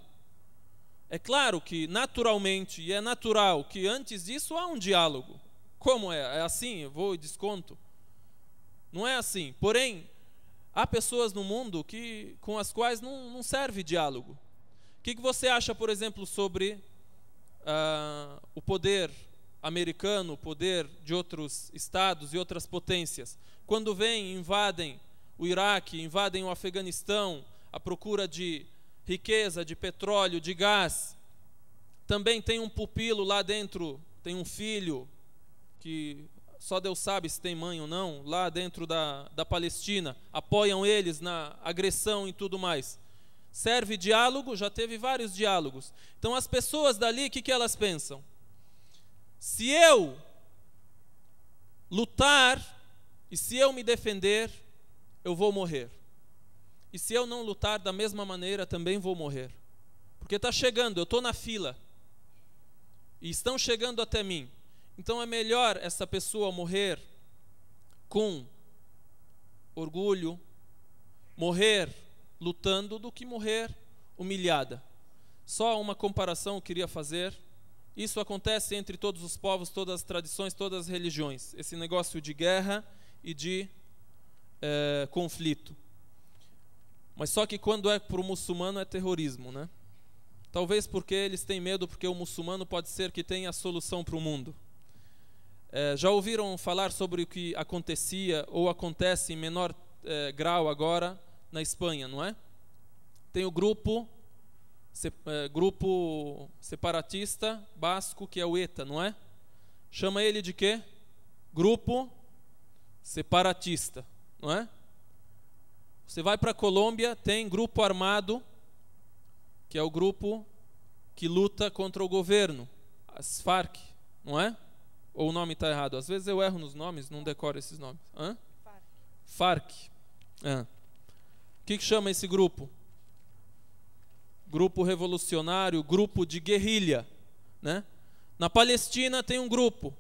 É claro que, naturalmente, e é natural que antes disso há um diálogo. Como é? É assim? Eu vou e desconto. Não é assim. Porém, há pessoas no mundo que, com as quais não, não serve diálogo. O que, que você acha, por exemplo, sobre uh, o poder americano, o poder de outros estados e outras potências? Quando vêm, invadem o Iraque, invadem o Afeganistão à procura de riqueza, de petróleo, de gás. Também tem um pupilo lá dentro, tem um filho que só Deus sabe se tem mãe ou não, lá dentro da, da Palestina, apoiam eles na agressão e tudo mais. Serve diálogo, já teve vários diálogos. Então as pessoas dali, o que, que elas pensam? Se eu lutar e se eu me defender, eu vou morrer. E se eu não lutar da mesma maneira, também vou morrer. Porque está chegando, eu estou na fila. E estão chegando até mim. Então é melhor essa pessoa morrer com orgulho, morrer lutando, do que morrer humilhada. Só uma comparação eu queria fazer. Isso acontece entre todos os povos, todas as tradições, todas as religiões. Esse negócio de guerra e de é, conflito. Mas só que quando é para o muçulmano é terrorismo, né? Talvez porque eles têm medo, porque o muçulmano pode ser que tenha a solução para o mundo. Eh, já ouviram falar sobre o que acontecia ou acontece em menor eh, grau agora na Espanha, não é? Tem o grupo, se, eh, grupo separatista basco, que é o ETA, não é? Chama ele de quê? Grupo separatista, não é? Você vai para a Colômbia, tem grupo armado, que é o grupo que luta contra o governo, as Farc, não é? Ou o nome está errado? Às vezes eu erro nos nomes, não decoro esses nomes. Hã? FARC. Hã. O que, que chama esse grupo? Grupo revolucionário, grupo de guerrilha. Né? Na Palestina tem um grupo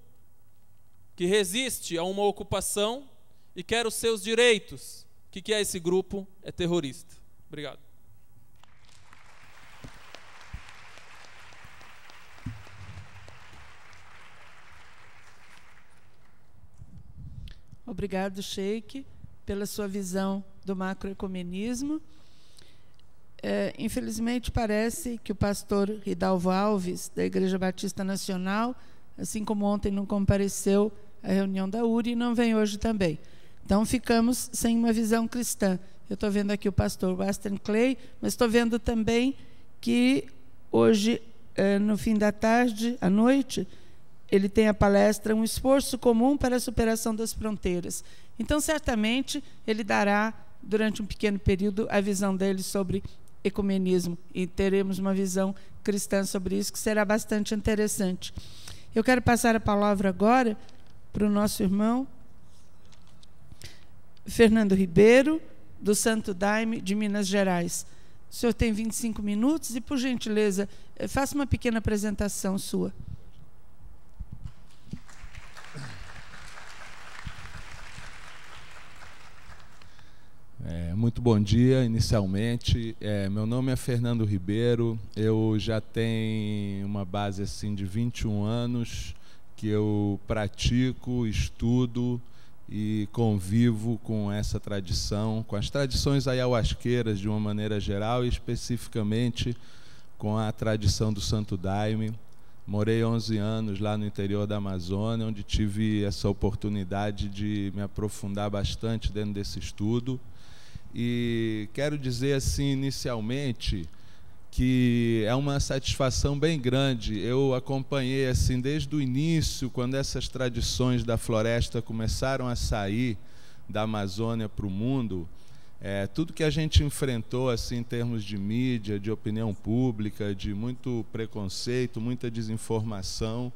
que resiste a uma ocupação e quer os seus direitos. O que, que é esse grupo? É terrorista. Obrigado. Obrigado, Sheik, pela sua visão do macroecumenismo. É, infelizmente, parece que o pastor Ridalvo Alves, da Igreja Batista Nacional, assim como ontem não compareceu à reunião da URI, não vem hoje também. Então, ficamos sem uma visão cristã. Eu estou vendo aqui o pastor Western Clay, mas estou vendo também que hoje, é, no fim da tarde, à noite, ele tem a palestra Um Esforço Comum para a Superação das Fronteiras. Então, certamente, ele dará, durante um pequeno período, a visão dele sobre ecumenismo e teremos uma visão cristã sobre isso que será bastante interessante. Eu quero passar a palavra agora para o nosso irmão Fernando Ribeiro, do Santo Daime de Minas Gerais. O senhor tem 25 minutos e, por gentileza, eh, faça uma pequena apresentação sua. É, muito bom dia, inicialmente. É, meu nome é Fernando Ribeiro. Eu já tenho uma base assim de 21 anos que eu pratico, estudo e convivo com essa tradição, com as tradições ayahuasqueiras de uma maneira geral e especificamente com a tradição do Santo Daime. Morei 11 anos lá no interior da Amazônia, onde tive essa oportunidade de me aprofundar bastante dentro desse estudo e quero dizer assim inicialmente que é uma satisfação bem grande. Eu acompanhei assim desde o início, quando essas tradições da floresta começaram a sair da Amazônia para o mundo. É, tudo que a gente enfrentou assim em termos de mídia, de opinião pública, de muito preconceito, muita desinformação,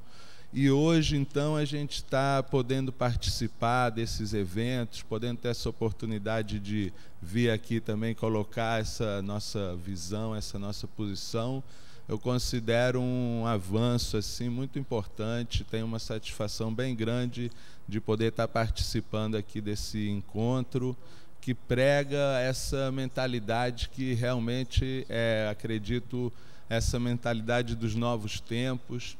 e hoje, então, a gente está podendo participar desses eventos, podendo ter essa oportunidade de vir aqui também colocar essa nossa visão, essa nossa posição. Eu considero um avanço assim muito importante, tenho uma satisfação bem grande de poder estar tá participando aqui desse encontro que prega essa mentalidade que realmente é, acredito, essa mentalidade dos novos tempos,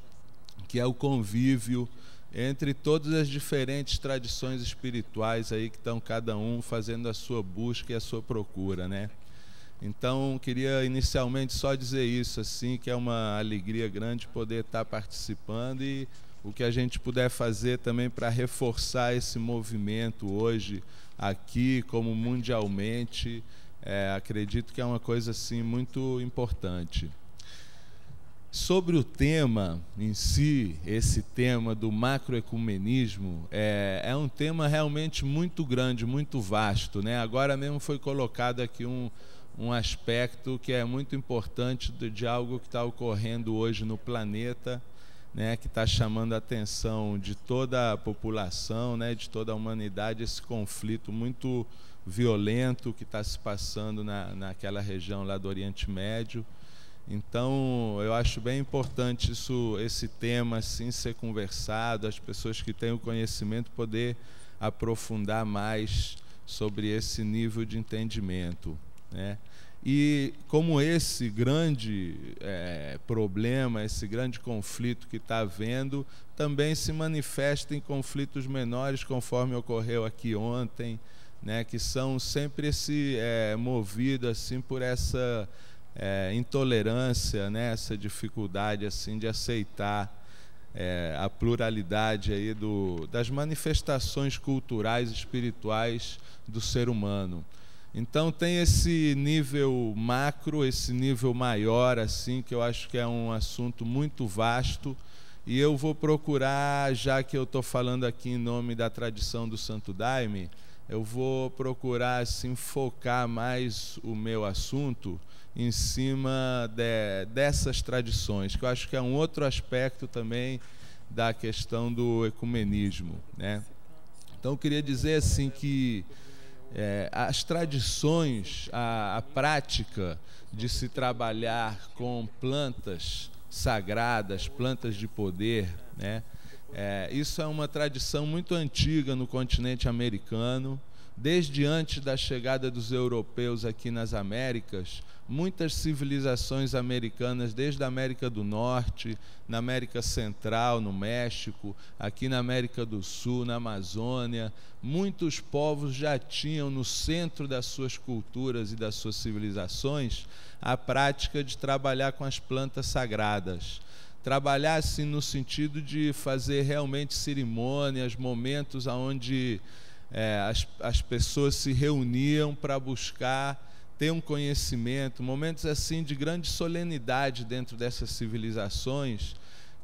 que é o convívio entre todas as diferentes tradições espirituais aí que estão cada um fazendo a sua busca e a sua procura, né? Então, queria inicialmente só dizer isso, assim, que é uma alegria grande poder estar participando e o que a gente puder fazer também para reforçar esse movimento hoje, aqui, como mundialmente, é, acredito que é uma coisa, assim, muito importante. Sobre o tema em si, esse tema do macroecumenismo, é, é um tema realmente muito grande, muito vasto. Né? Agora mesmo foi colocado aqui um, um aspecto que é muito importante de, de algo que está ocorrendo hoje no planeta, né? que está chamando a atenção de toda a população, né? de toda a humanidade, esse conflito muito violento que está se passando na, naquela região lá do Oriente Médio. Então, eu acho bem importante isso, esse tema assim ser conversado, as pessoas que têm o conhecimento poder aprofundar mais sobre esse nível de entendimento, né? E como esse grande é, problema, esse grande conflito que está havendo, também se manifesta em conflitos menores, conforme ocorreu aqui ontem, né, que são sempre esse é, movido assim por essa é, intolerância, né? essa dificuldade assim de aceitar é, a pluralidade aí do, das manifestações culturais espirituais do ser humano. Então tem esse nível macro, esse nível maior assim, que eu acho que é um assunto muito vasto e eu vou procurar, já que eu estou falando aqui em nome da tradição do Santo Daime, eu vou procurar assim focar mais o meu assunto em cima de, dessas tradições, que eu acho que é um outro aspecto também da questão do ecumenismo. Né? Então, eu queria dizer assim que é, as tradições, a, a prática de se trabalhar com plantas sagradas, plantas de poder, né? É, isso é uma tradição muito antiga no continente americano. Desde antes da chegada dos europeus aqui nas Américas, muitas civilizações americanas, desde a América do Norte, na América Central, no México, aqui na América do Sul, na Amazônia, muitos povos já tinham no centro das suas culturas e das suas civilizações a prática de trabalhar com as plantas sagradas trabalhar assim no sentido de fazer realmente cerimônias, momentos onde é, eh, as, as pessoas se reuniam para buscar ter um conhecimento, momentos assim de grande solenidade dentro dessas civilizações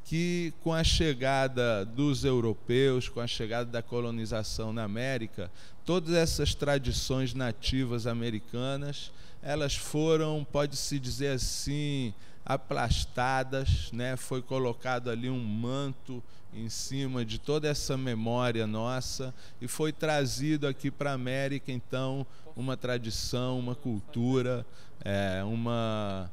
que com a chegada dos europeus, com a chegada da colonização na América, todas essas tradições nativas americanas, elas foram, pode-se dizer assim, aplastadas, né? Foi colocado ali um manto em cima de toda essa memória nossa e foi trazido aqui para a América então uma tradição, uma cultura, é, uma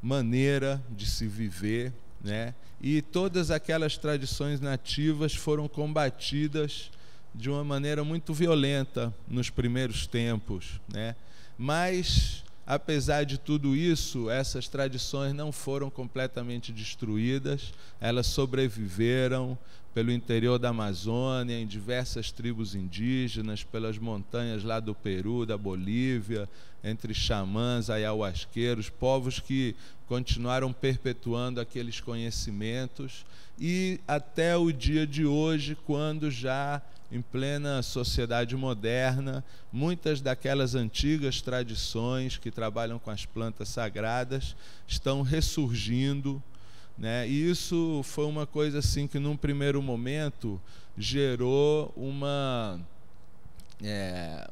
maneira de se viver, né? E todas aquelas tradições nativas foram combatidas de uma maneira muito violenta nos primeiros tempos, né? Mas Apesar de tudo isso, essas tradições não foram completamente destruídas, elas sobreviveram pelo interior da Amazônia, em diversas tribos indígenas, pelas montanhas lá do Peru, da Bolívia, entre xamãs, ayahuasqueiros, povos que continuaram perpetuando aqueles conhecimentos e até o dia de hoje, quando já em plena sociedade moderna, muitas daquelas antigas tradições que trabalham com as plantas sagradas estão ressurgindo, né? E isso foi uma coisa assim que num primeiro momento gerou uma é,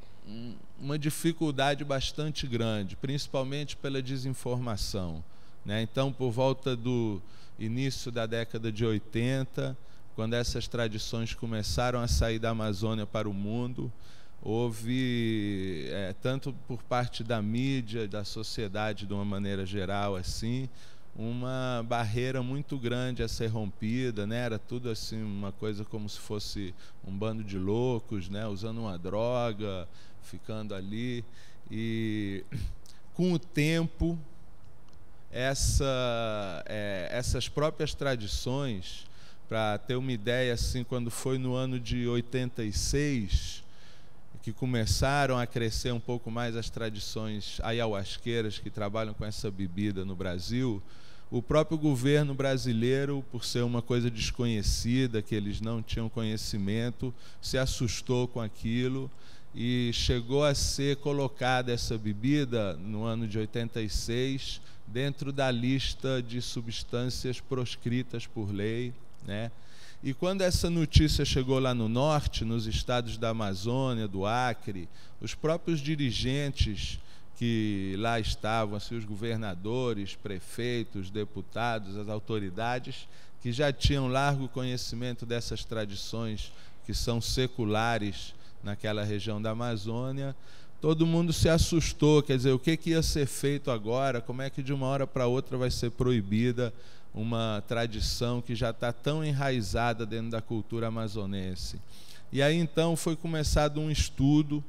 uma dificuldade bastante grande, principalmente pela desinformação. Né? Então, por volta do início da década de 80, quando essas tradições começaram a sair da Amazônia para o mundo, houve é, tanto por parte da mídia, da sociedade de uma maneira geral assim, uma barreira muito grande a ser rompida, né? Era tudo assim uma coisa como se fosse um bando de loucos, né? Usando uma droga, ficando ali e com o tempo essa, é, essas próprias tradições para ter uma ideia, assim, quando foi no ano de 86 que começaram a crescer um pouco mais as tradições ayahuasqueiras que trabalham com essa bebida no Brasil, o próprio governo brasileiro, por ser uma coisa desconhecida, que eles não tinham conhecimento, se assustou com aquilo e chegou a ser colocada essa bebida no ano de 86 dentro da lista de substâncias proscritas por lei né? E quando essa notícia chegou lá no norte, nos estados da Amazônia, do Acre, os próprios dirigentes que lá estavam, assim, os governadores, prefeitos, deputados, as autoridades, que já tinham largo conhecimento dessas tradições que são seculares naquela região da Amazônia, todo mundo se assustou, quer dizer, o que, que ia ser feito agora, como é que de uma hora para outra vai ser proibida uma tradição que já está tão enraizada dentro da cultura amazonense. E aí então foi começado um estudo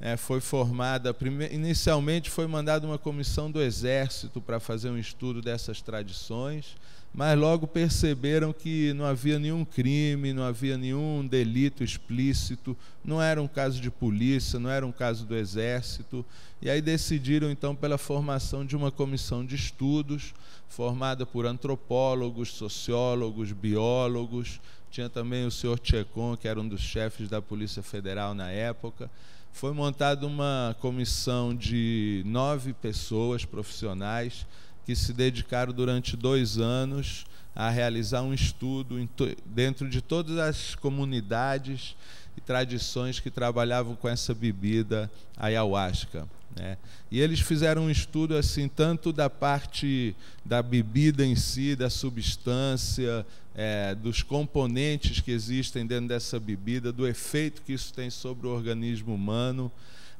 é, foi formada, inicialmente foi mandada uma comissão do Exército para fazer um estudo dessas tradições, mas logo perceberam que não havia nenhum crime, não havia nenhum delito explícito, não era um caso de polícia, não era um caso do Exército, e aí decidiram então pela formação de uma comissão de estudos, formada por antropólogos, sociólogos, biólogos, tinha também o senhor Tchekon, que era um dos chefes da Polícia Federal na época foi montada uma comissão de nove pessoas profissionais que se dedicaram durante dois anos a realizar um estudo dentro de todas as comunidades e tradições que trabalhavam com essa bebida ayahuasca. Né? E eles fizeram um estudo assim tanto da parte da bebida em si, da substância, é, dos componentes que existem dentro dessa bebida, do efeito que isso tem sobre o organismo humano,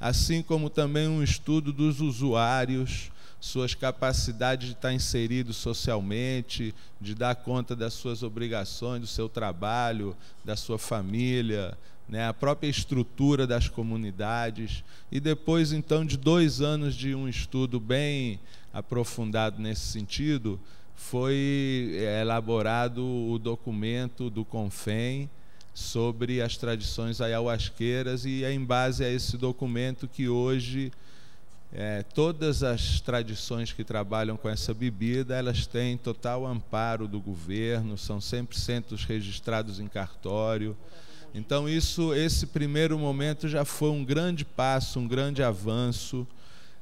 assim como também um estudo dos usuários, suas capacidades de estar inserido socialmente, de dar conta das suas obrigações, do seu trabalho, da sua família, né, a própria estrutura das comunidades, e depois, então, de dois anos de um estudo bem aprofundado nesse sentido, foi é, elaborado o documento do CONFEM sobre as tradições ayahuasqueiras e é em base a esse documento que hoje é, todas as tradições que trabalham com essa bebida, elas têm total amparo do governo, são 100% registrados em cartório. Então isso, esse primeiro momento já foi um grande passo, um grande avanço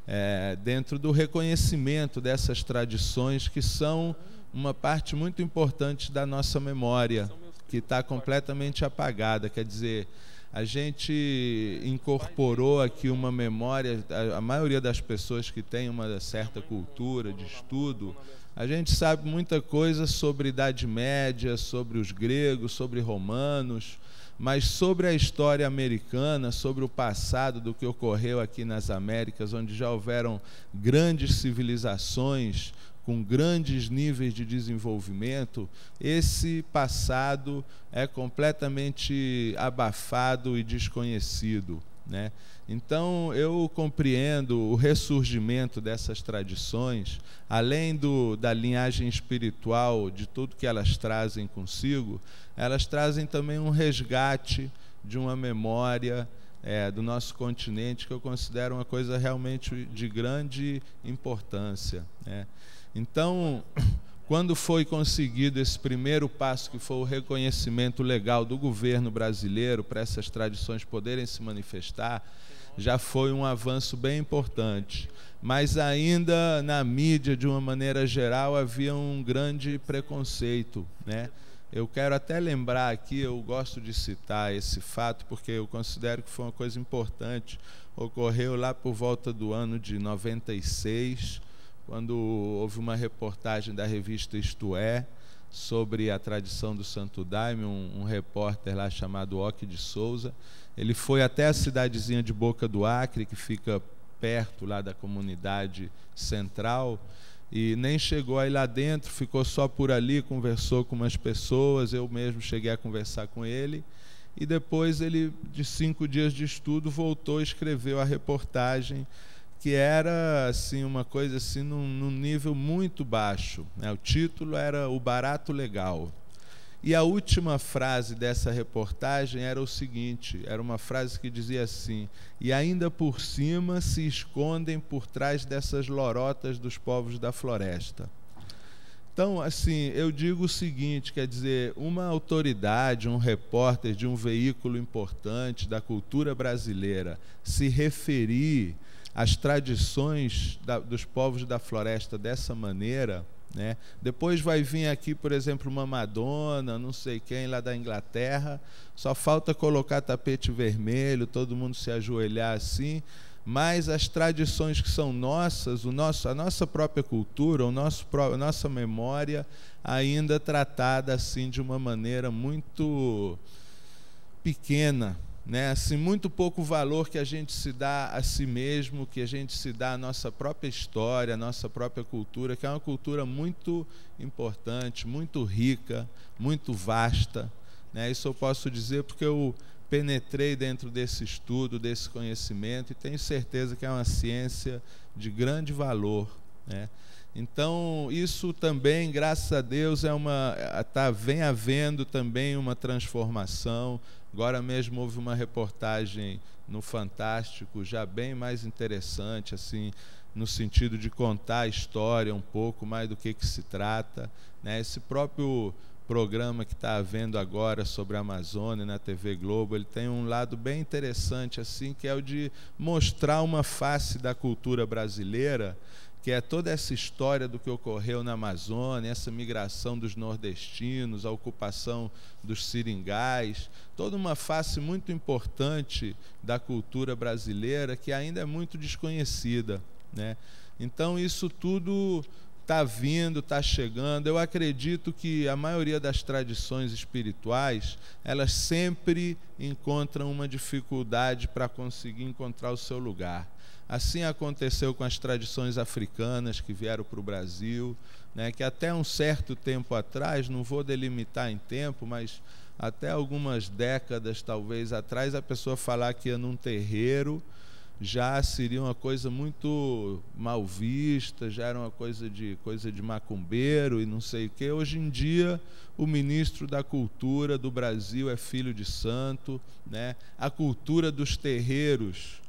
é, dentro do reconhecimento dessas tradições que são uma parte muito importante da nossa memória, que está completamente apagada. Quer dizer, a gente incorporou aqui uma memória, a, a maioria das pessoas que tem uma certa cultura de estudo, a gente sabe muita coisa sobre Idade Média, sobre os gregos, sobre romanos mas sobre a história americana, sobre o passado do que ocorreu aqui nas Américas, onde já houveram grandes civilizações com grandes níveis de desenvolvimento, esse passado é completamente abafado e desconhecido. Né? Então eu compreendo o ressurgimento dessas tradições, além do, da linhagem espiritual, de tudo que elas trazem consigo, elas trazem também um resgate de uma memória é, do nosso continente que eu considero uma coisa realmente de grande importância. Né? Então quando foi conseguido esse primeiro passo, que foi o reconhecimento legal do governo brasileiro para essas tradições poderem se manifestar, já foi um avanço bem importante. Mas ainda na mídia, de uma maneira geral, havia um grande preconceito. Né? Eu quero até lembrar aqui, eu gosto de citar esse fato, porque eu considero que foi uma coisa importante. Ocorreu lá por volta do ano de 96 quando houve uma reportagem da revista Isto É sobre a tradição do Santo Daime, um, um repórter lá chamado Oque de Souza, ele foi até a cidadezinha de Boca do Acre, que fica perto lá da comunidade central, e nem chegou aí lá dentro, ficou só por ali, conversou com umas pessoas, eu mesmo cheguei a conversar com ele, e depois ele, de cinco dias de estudo, voltou e escreveu a reportagem que era assim uma coisa assim num, num nível muito baixo. Né? O título era O Barato Legal. E a última frase dessa reportagem era o seguinte: era uma frase que dizia assim, e ainda por cima se escondem por trás dessas lorotas dos povos da floresta. Então, assim, eu digo o seguinte: quer dizer, uma autoridade, um repórter de um veículo importante da cultura brasileira se referir as tradições da, dos povos da floresta dessa maneira, né? Depois vai vir aqui, por exemplo, uma Madonna, não sei quem, lá da Inglaterra. Só falta colocar tapete vermelho, todo mundo se ajoelhar assim. Mas as tradições que são nossas, o nosso, a nossa própria cultura, o nosso, a nossa memória, ainda tratada assim de uma maneira muito pequena, né? Assim, muito pouco valor que a gente se dá a si mesmo, que a gente se dá à nossa própria história, à nossa própria cultura, que é uma cultura muito importante, muito rica, muito vasta. Né? Isso eu posso dizer porque eu penetrei dentro desse estudo, desse conhecimento, e tenho certeza que é uma ciência de grande valor. Né? Então, isso também, graças a Deus, é uma, tá, vem havendo também uma transformação, Agora mesmo houve uma reportagem no Fantástico, já bem mais interessante, assim, no sentido de contar a história um pouco mais do que, que se trata. Né? Esse próprio programa que está havendo agora sobre a Amazônia na né, TV Globo, ele tem um lado bem interessante, assim, que é o de mostrar uma face da cultura brasileira que é toda essa história do que ocorreu na Amazônia, essa migração dos nordestinos, a ocupação dos seringais, toda uma face muito importante da cultura brasileira que ainda é muito desconhecida. Né? Então, isso tudo está vindo, está chegando. Eu acredito que a maioria das tradições espirituais, elas sempre encontram uma dificuldade para conseguir encontrar o seu lugar. Assim aconteceu com as tradições africanas que vieram para o Brasil, né, que até um certo tempo atrás, não vou delimitar em tempo, mas até algumas décadas talvez atrás, a pessoa falar que ia num terreiro já seria uma coisa muito mal vista, já era uma coisa de coisa de macumbeiro e não sei o que. Hoje em dia, o ministro da Cultura do Brasil é filho de santo, né? A cultura dos terreiros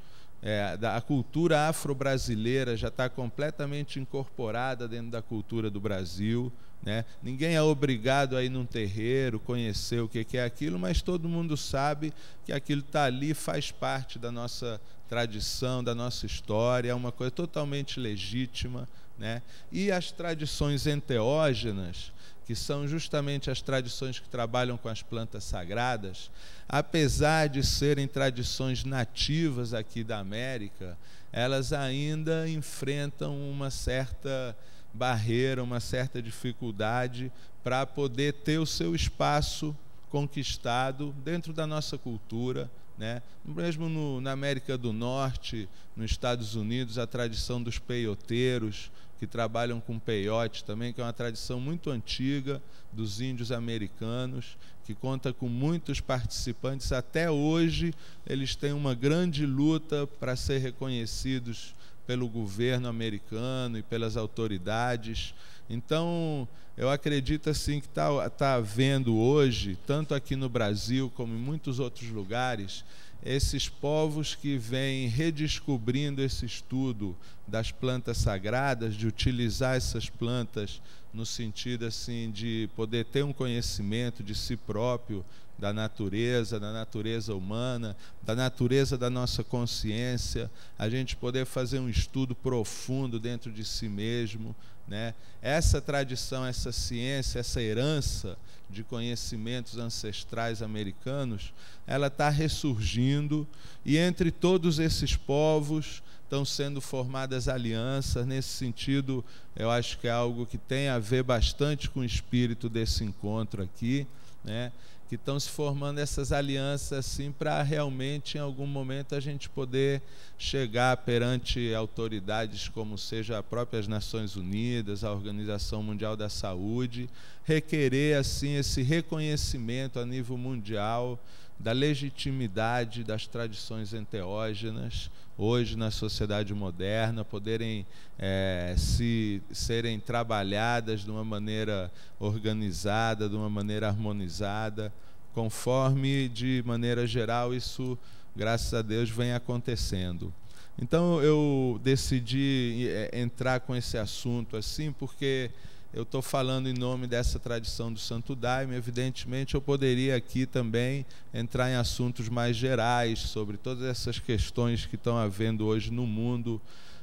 é, da, a cultura afro-brasileira já está completamente incorporada dentro da cultura do Brasil. Né? Ninguém é obrigado a ir num terreiro, conhecer o que, que é aquilo, mas todo mundo sabe que aquilo está ali, faz parte da nossa tradição, da nossa história, é uma coisa totalmente legítima. Né? E as tradições enteógenas, que são justamente as tradições que trabalham com as plantas sagradas, apesar de serem tradições nativas aqui da América, elas ainda enfrentam uma certa barreira, uma certa dificuldade para poder ter o seu espaço conquistado dentro da nossa cultura. Né? Mesmo no, na América do Norte, nos Estados Unidos, a tradição dos peioteiros, que trabalham com peiote também, que é uma tradição muito antiga dos índios americanos, que conta com muitos participantes. Até hoje, eles têm uma grande luta para ser reconhecidos pelo governo americano e pelas autoridades. Então, eu acredito assim que está tá havendo hoje, tanto aqui no Brasil como em muitos outros lugares, esses povos que vêm redescobrindo esse estudo das plantas sagradas, de utilizar essas plantas no sentido assim de poder ter um conhecimento de si próprio, da natureza, da natureza humana, da natureza da nossa consciência, a gente poder fazer um estudo profundo dentro de si mesmo, né? Essa tradição, essa ciência, essa herança de conhecimentos ancestrais americanos, ela está ressurgindo e entre todos esses povos estão sendo formadas alianças. Nesse sentido, eu acho que é algo que tem a ver bastante com o espírito desse encontro aqui. Né? que estão se formando essas alianças assim para realmente em algum momento a gente poder chegar perante autoridades como seja as próprias Nações Unidas, a Organização Mundial da Saúde, requerer assim esse reconhecimento a nível mundial da legitimidade das tradições enteógenas hoje na sociedade moderna poderem é, se serem trabalhadas de uma maneira organizada, de uma maneira harmonizada, conforme de maneira geral isso, graças a Deus, vem acontecendo. Então eu decidi eh, entrar com esse assunto assim porque eu estou falando em nome dessa tradição do Santo Daime. Evidentemente, eu poderia aqui também entrar em assuntos mais gerais sobre todas essas questões que estão havendo hoje no mundo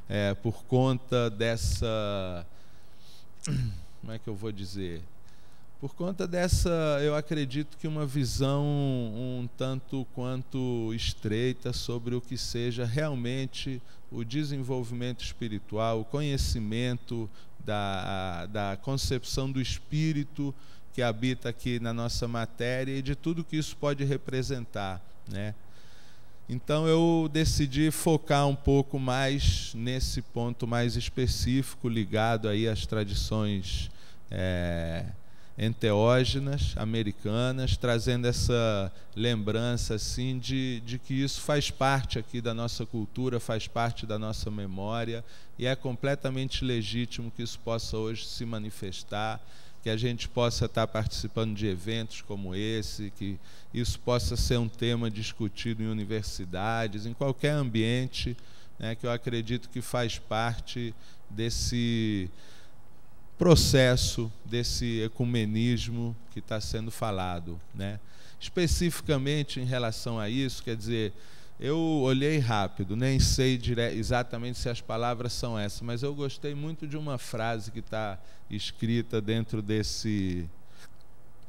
é, por conta dessa. Como é que eu vou dizer? por conta dessa, eu acredito que uma visão um tanto quanto estreita sobre o que seja realmente o desenvolvimento espiritual, o conhecimento da, da concepção do espírito que habita aqui na nossa matéria e de tudo que isso pode representar, né? Então eu decidi focar um pouco mais nesse ponto mais específico ligado aí às tradições é, enteógenas americanas, trazendo essa lembrança assim de, de que isso faz parte aqui da nossa cultura, faz parte da nossa memória e é completamente legítimo que isso possa hoje se manifestar, que a gente possa estar participando de eventos como esse, que isso possa ser um tema discutido em universidades, em qualquer ambiente, né, que eu acredito que faz parte desse processo desse ecumenismo que está sendo falado. Né? Especificamente em relação a isso, quer dizer, eu olhei rápido, nem sei dire... exatamente se as palavras são essas, mas eu gostei muito de uma frase que está escrita dentro desse,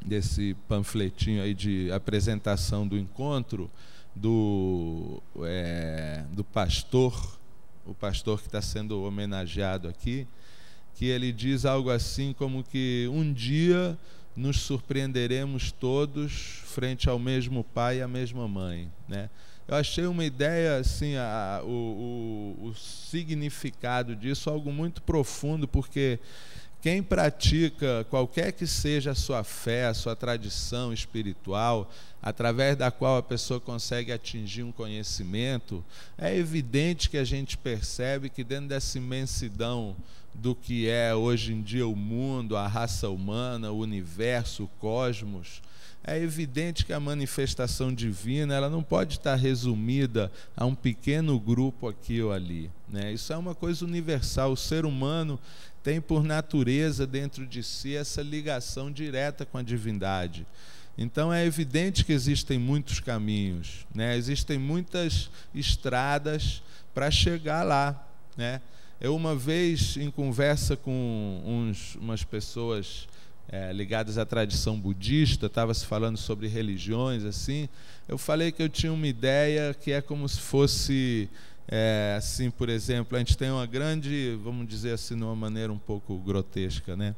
desse panfletinho aí de apresentação do encontro do, é, do pastor, o pastor que está sendo homenageado aqui, que ele diz algo assim como que um dia nos surpreenderemos todos frente ao mesmo pai e à mesma mãe, né? Eu achei uma ideia assim, a, o, o, o significado disso algo muito profundo, porque quem pratica qualquer que seja a sua fé, a sua tradição espiritual, através da qual a pessoa consegue atingir um conhecimento, é evidente que a gente percebe que dentro dessa imensidão do que é hoje em dia o mundo, a raça humana, o universo, o cosmos, é evidente que a manifestação divina ela não pode estar resumida a um pequeno grupo aqui ou ali. Né? Isso é uma coisa universal. O ser humano tem por natureza dentro de si essa ligação direta com a divindade. Então é evidente que existem muitos caminhos, né? existem muitas estradas para chegar lá. Né? Eu, uma vez, em conversa com uns, umas pessoas é, ligadas à tradição budista, estava se falando sobre religiões, assim, eu falei que eu tinha uma ideia que é como se fosse é, assim, por exemplo, a gente tem uma grande, vamos dizer assim, de uma maneira um pouco grotesca, né?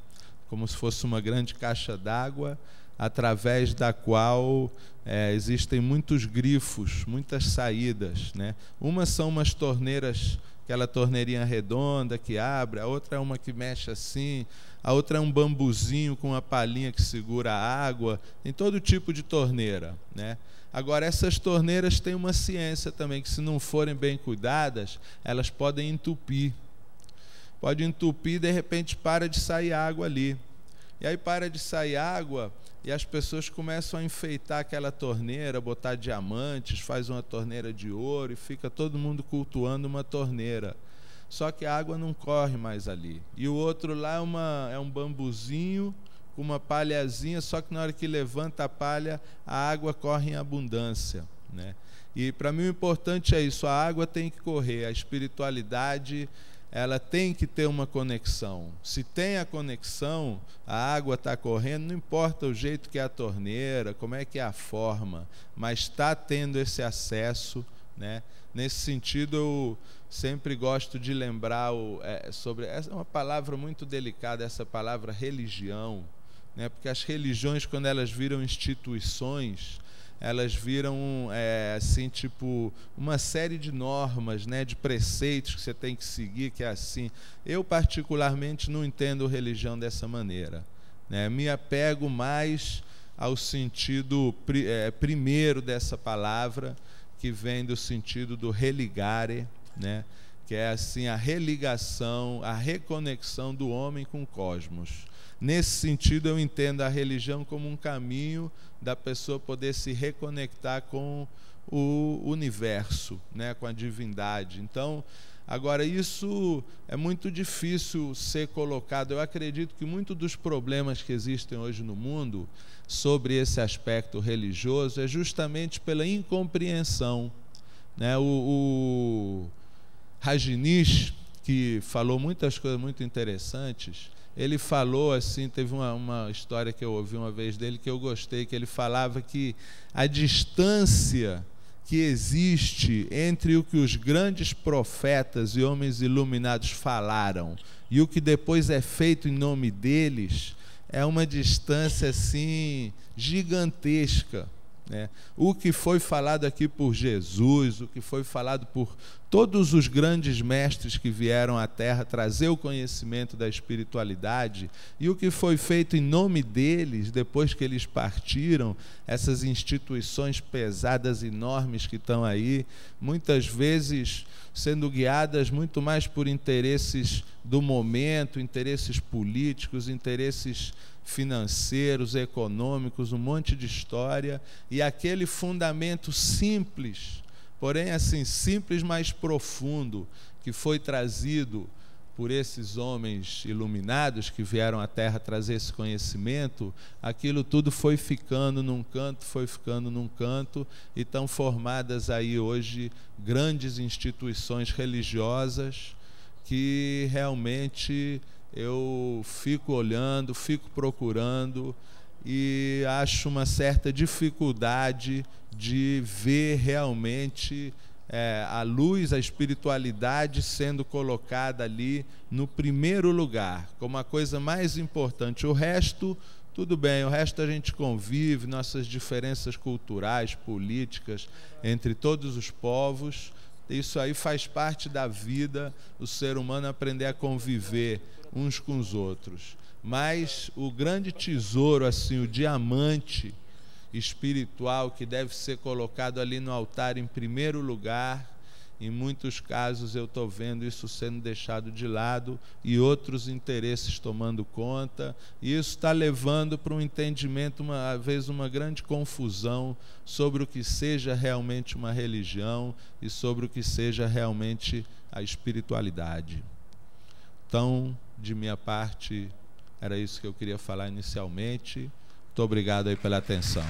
como se fosse uma grande caixa d'água através da qual é, existem muitos grifos, muitas saídas. Né? uma são umas torneiras, aquela torneirinha redonda que abre, a outra é uma que mexe assim, a outra é um bambuzinho com uma palhinha que segura a água, tem todo tipo de torneira. Né? Agora, essas torneiras têm uma ciência também, que se não forem bem cuidadas, elas podem entupir. Pode entupir, e de repente para de sair água ali. E aí para de sair água e as pessoas começam a enfeitar aquela torneira, botar diamantes, faz uma torneira de ouro e fica todo mundo cultuando uma torneira. Só que a água não corre mais ali. E o outro lá é, uma, é um bambuzinho com uma palhazinha, só que na hora que levanta a palha, a água corre em abundância. Né? E para mim o importante é isso: a água tem que correr, a espiritualidade ela tem que ter uma conexão. Se tem a conexão, a água está correndo, não importa o jeito que é a torneira, como é que é a forma, mas está tendo esse acesso. Né? Nesse sentido, eu sempre gosto de lembrar o, é, sobre. É uma palavra muito delicada, essa palavra religião né? porque as religiões, quando elas viram instituições, elas viram é, assim tipo uma série de normas, né, de preceitos que você tem que seguir, que é assim. Eu particularmente não entendo religião dessa maneira, né? Me apego mais ao sentido é, primeiro dessa palavra, que vem do sentido do religare, né? que é assim a religação, a reconexão do homem com o cosmos. Nesse sentido, eu entendo a religião como um caminho da pessoa poder se reconectar com o universo, né, com a divindade. Então, agora isso é muito difícil ser colocado. Eu acredito que muitos dos problemas que existem hoje no mundo sobre esse aspecto religioso é justamente pela incompreensão, né? O, o Rajnish, que falou muitas coisas muito interessantes, ele falou assim, teve uma, uma história que eu ouvi uma vez dele que eu gostei, que ele falava que a distância que existe entre o que os grandes profetas e homens iluminados falaram e o que depois é feito em nome deles é uma distância assim gigantesca. Né? O que foi falado aqui por Jesus, o que foi falado por todos os grandes mestres que vieram à Terra trazer o conhecimento da espiritualidade e o que foi feito em nome deles depois que eles partiram, essas instituições pesadas, enormes que estão aí, muitas vezes sendo guiadas muito mais por interesses do momento, interesses políticos, interesses financeiros, econômicos, um monte de história, e aquele fundamento simples, porém assim, simples, mas profundo, que foi trazido por esses homens iluminados que vieram à Terra trazer esse conhecimento, aquilo tudo foi ficando num canto, foi ficando num canto, e estão formadas aí hoje grandes instituições religiosas que realmente eu fico olhando, fico procurando e acho uma certa dificuldade de ver realmente é, a luz, a espiritualidade sendo colocada ali no primeiro lugar, como a coisa mais importante. O resto, tudo bem, o resto a gente convive, nossas diferenças culturais, políticas entre todos os povos. Isso aí faz parte da vida, o ser humano aprender a conviver uns com os outros. Mas o grande tesouro, assim, o diamante espiritual que deve ser colocado ali no altar em primeiro lugar, em muitos casos eu estou vendo isso sendo deixado de lado e outros interesses tomando conta. E isso está levando para um entendimento, uma vez, uma grande confusão sobre o que seja realmente uma religião e sobre o que seja realmente a espiritualidade. Então, de minha parte, era isso que eu queria falar inicialmente. Muito obrigado aí pela atenção.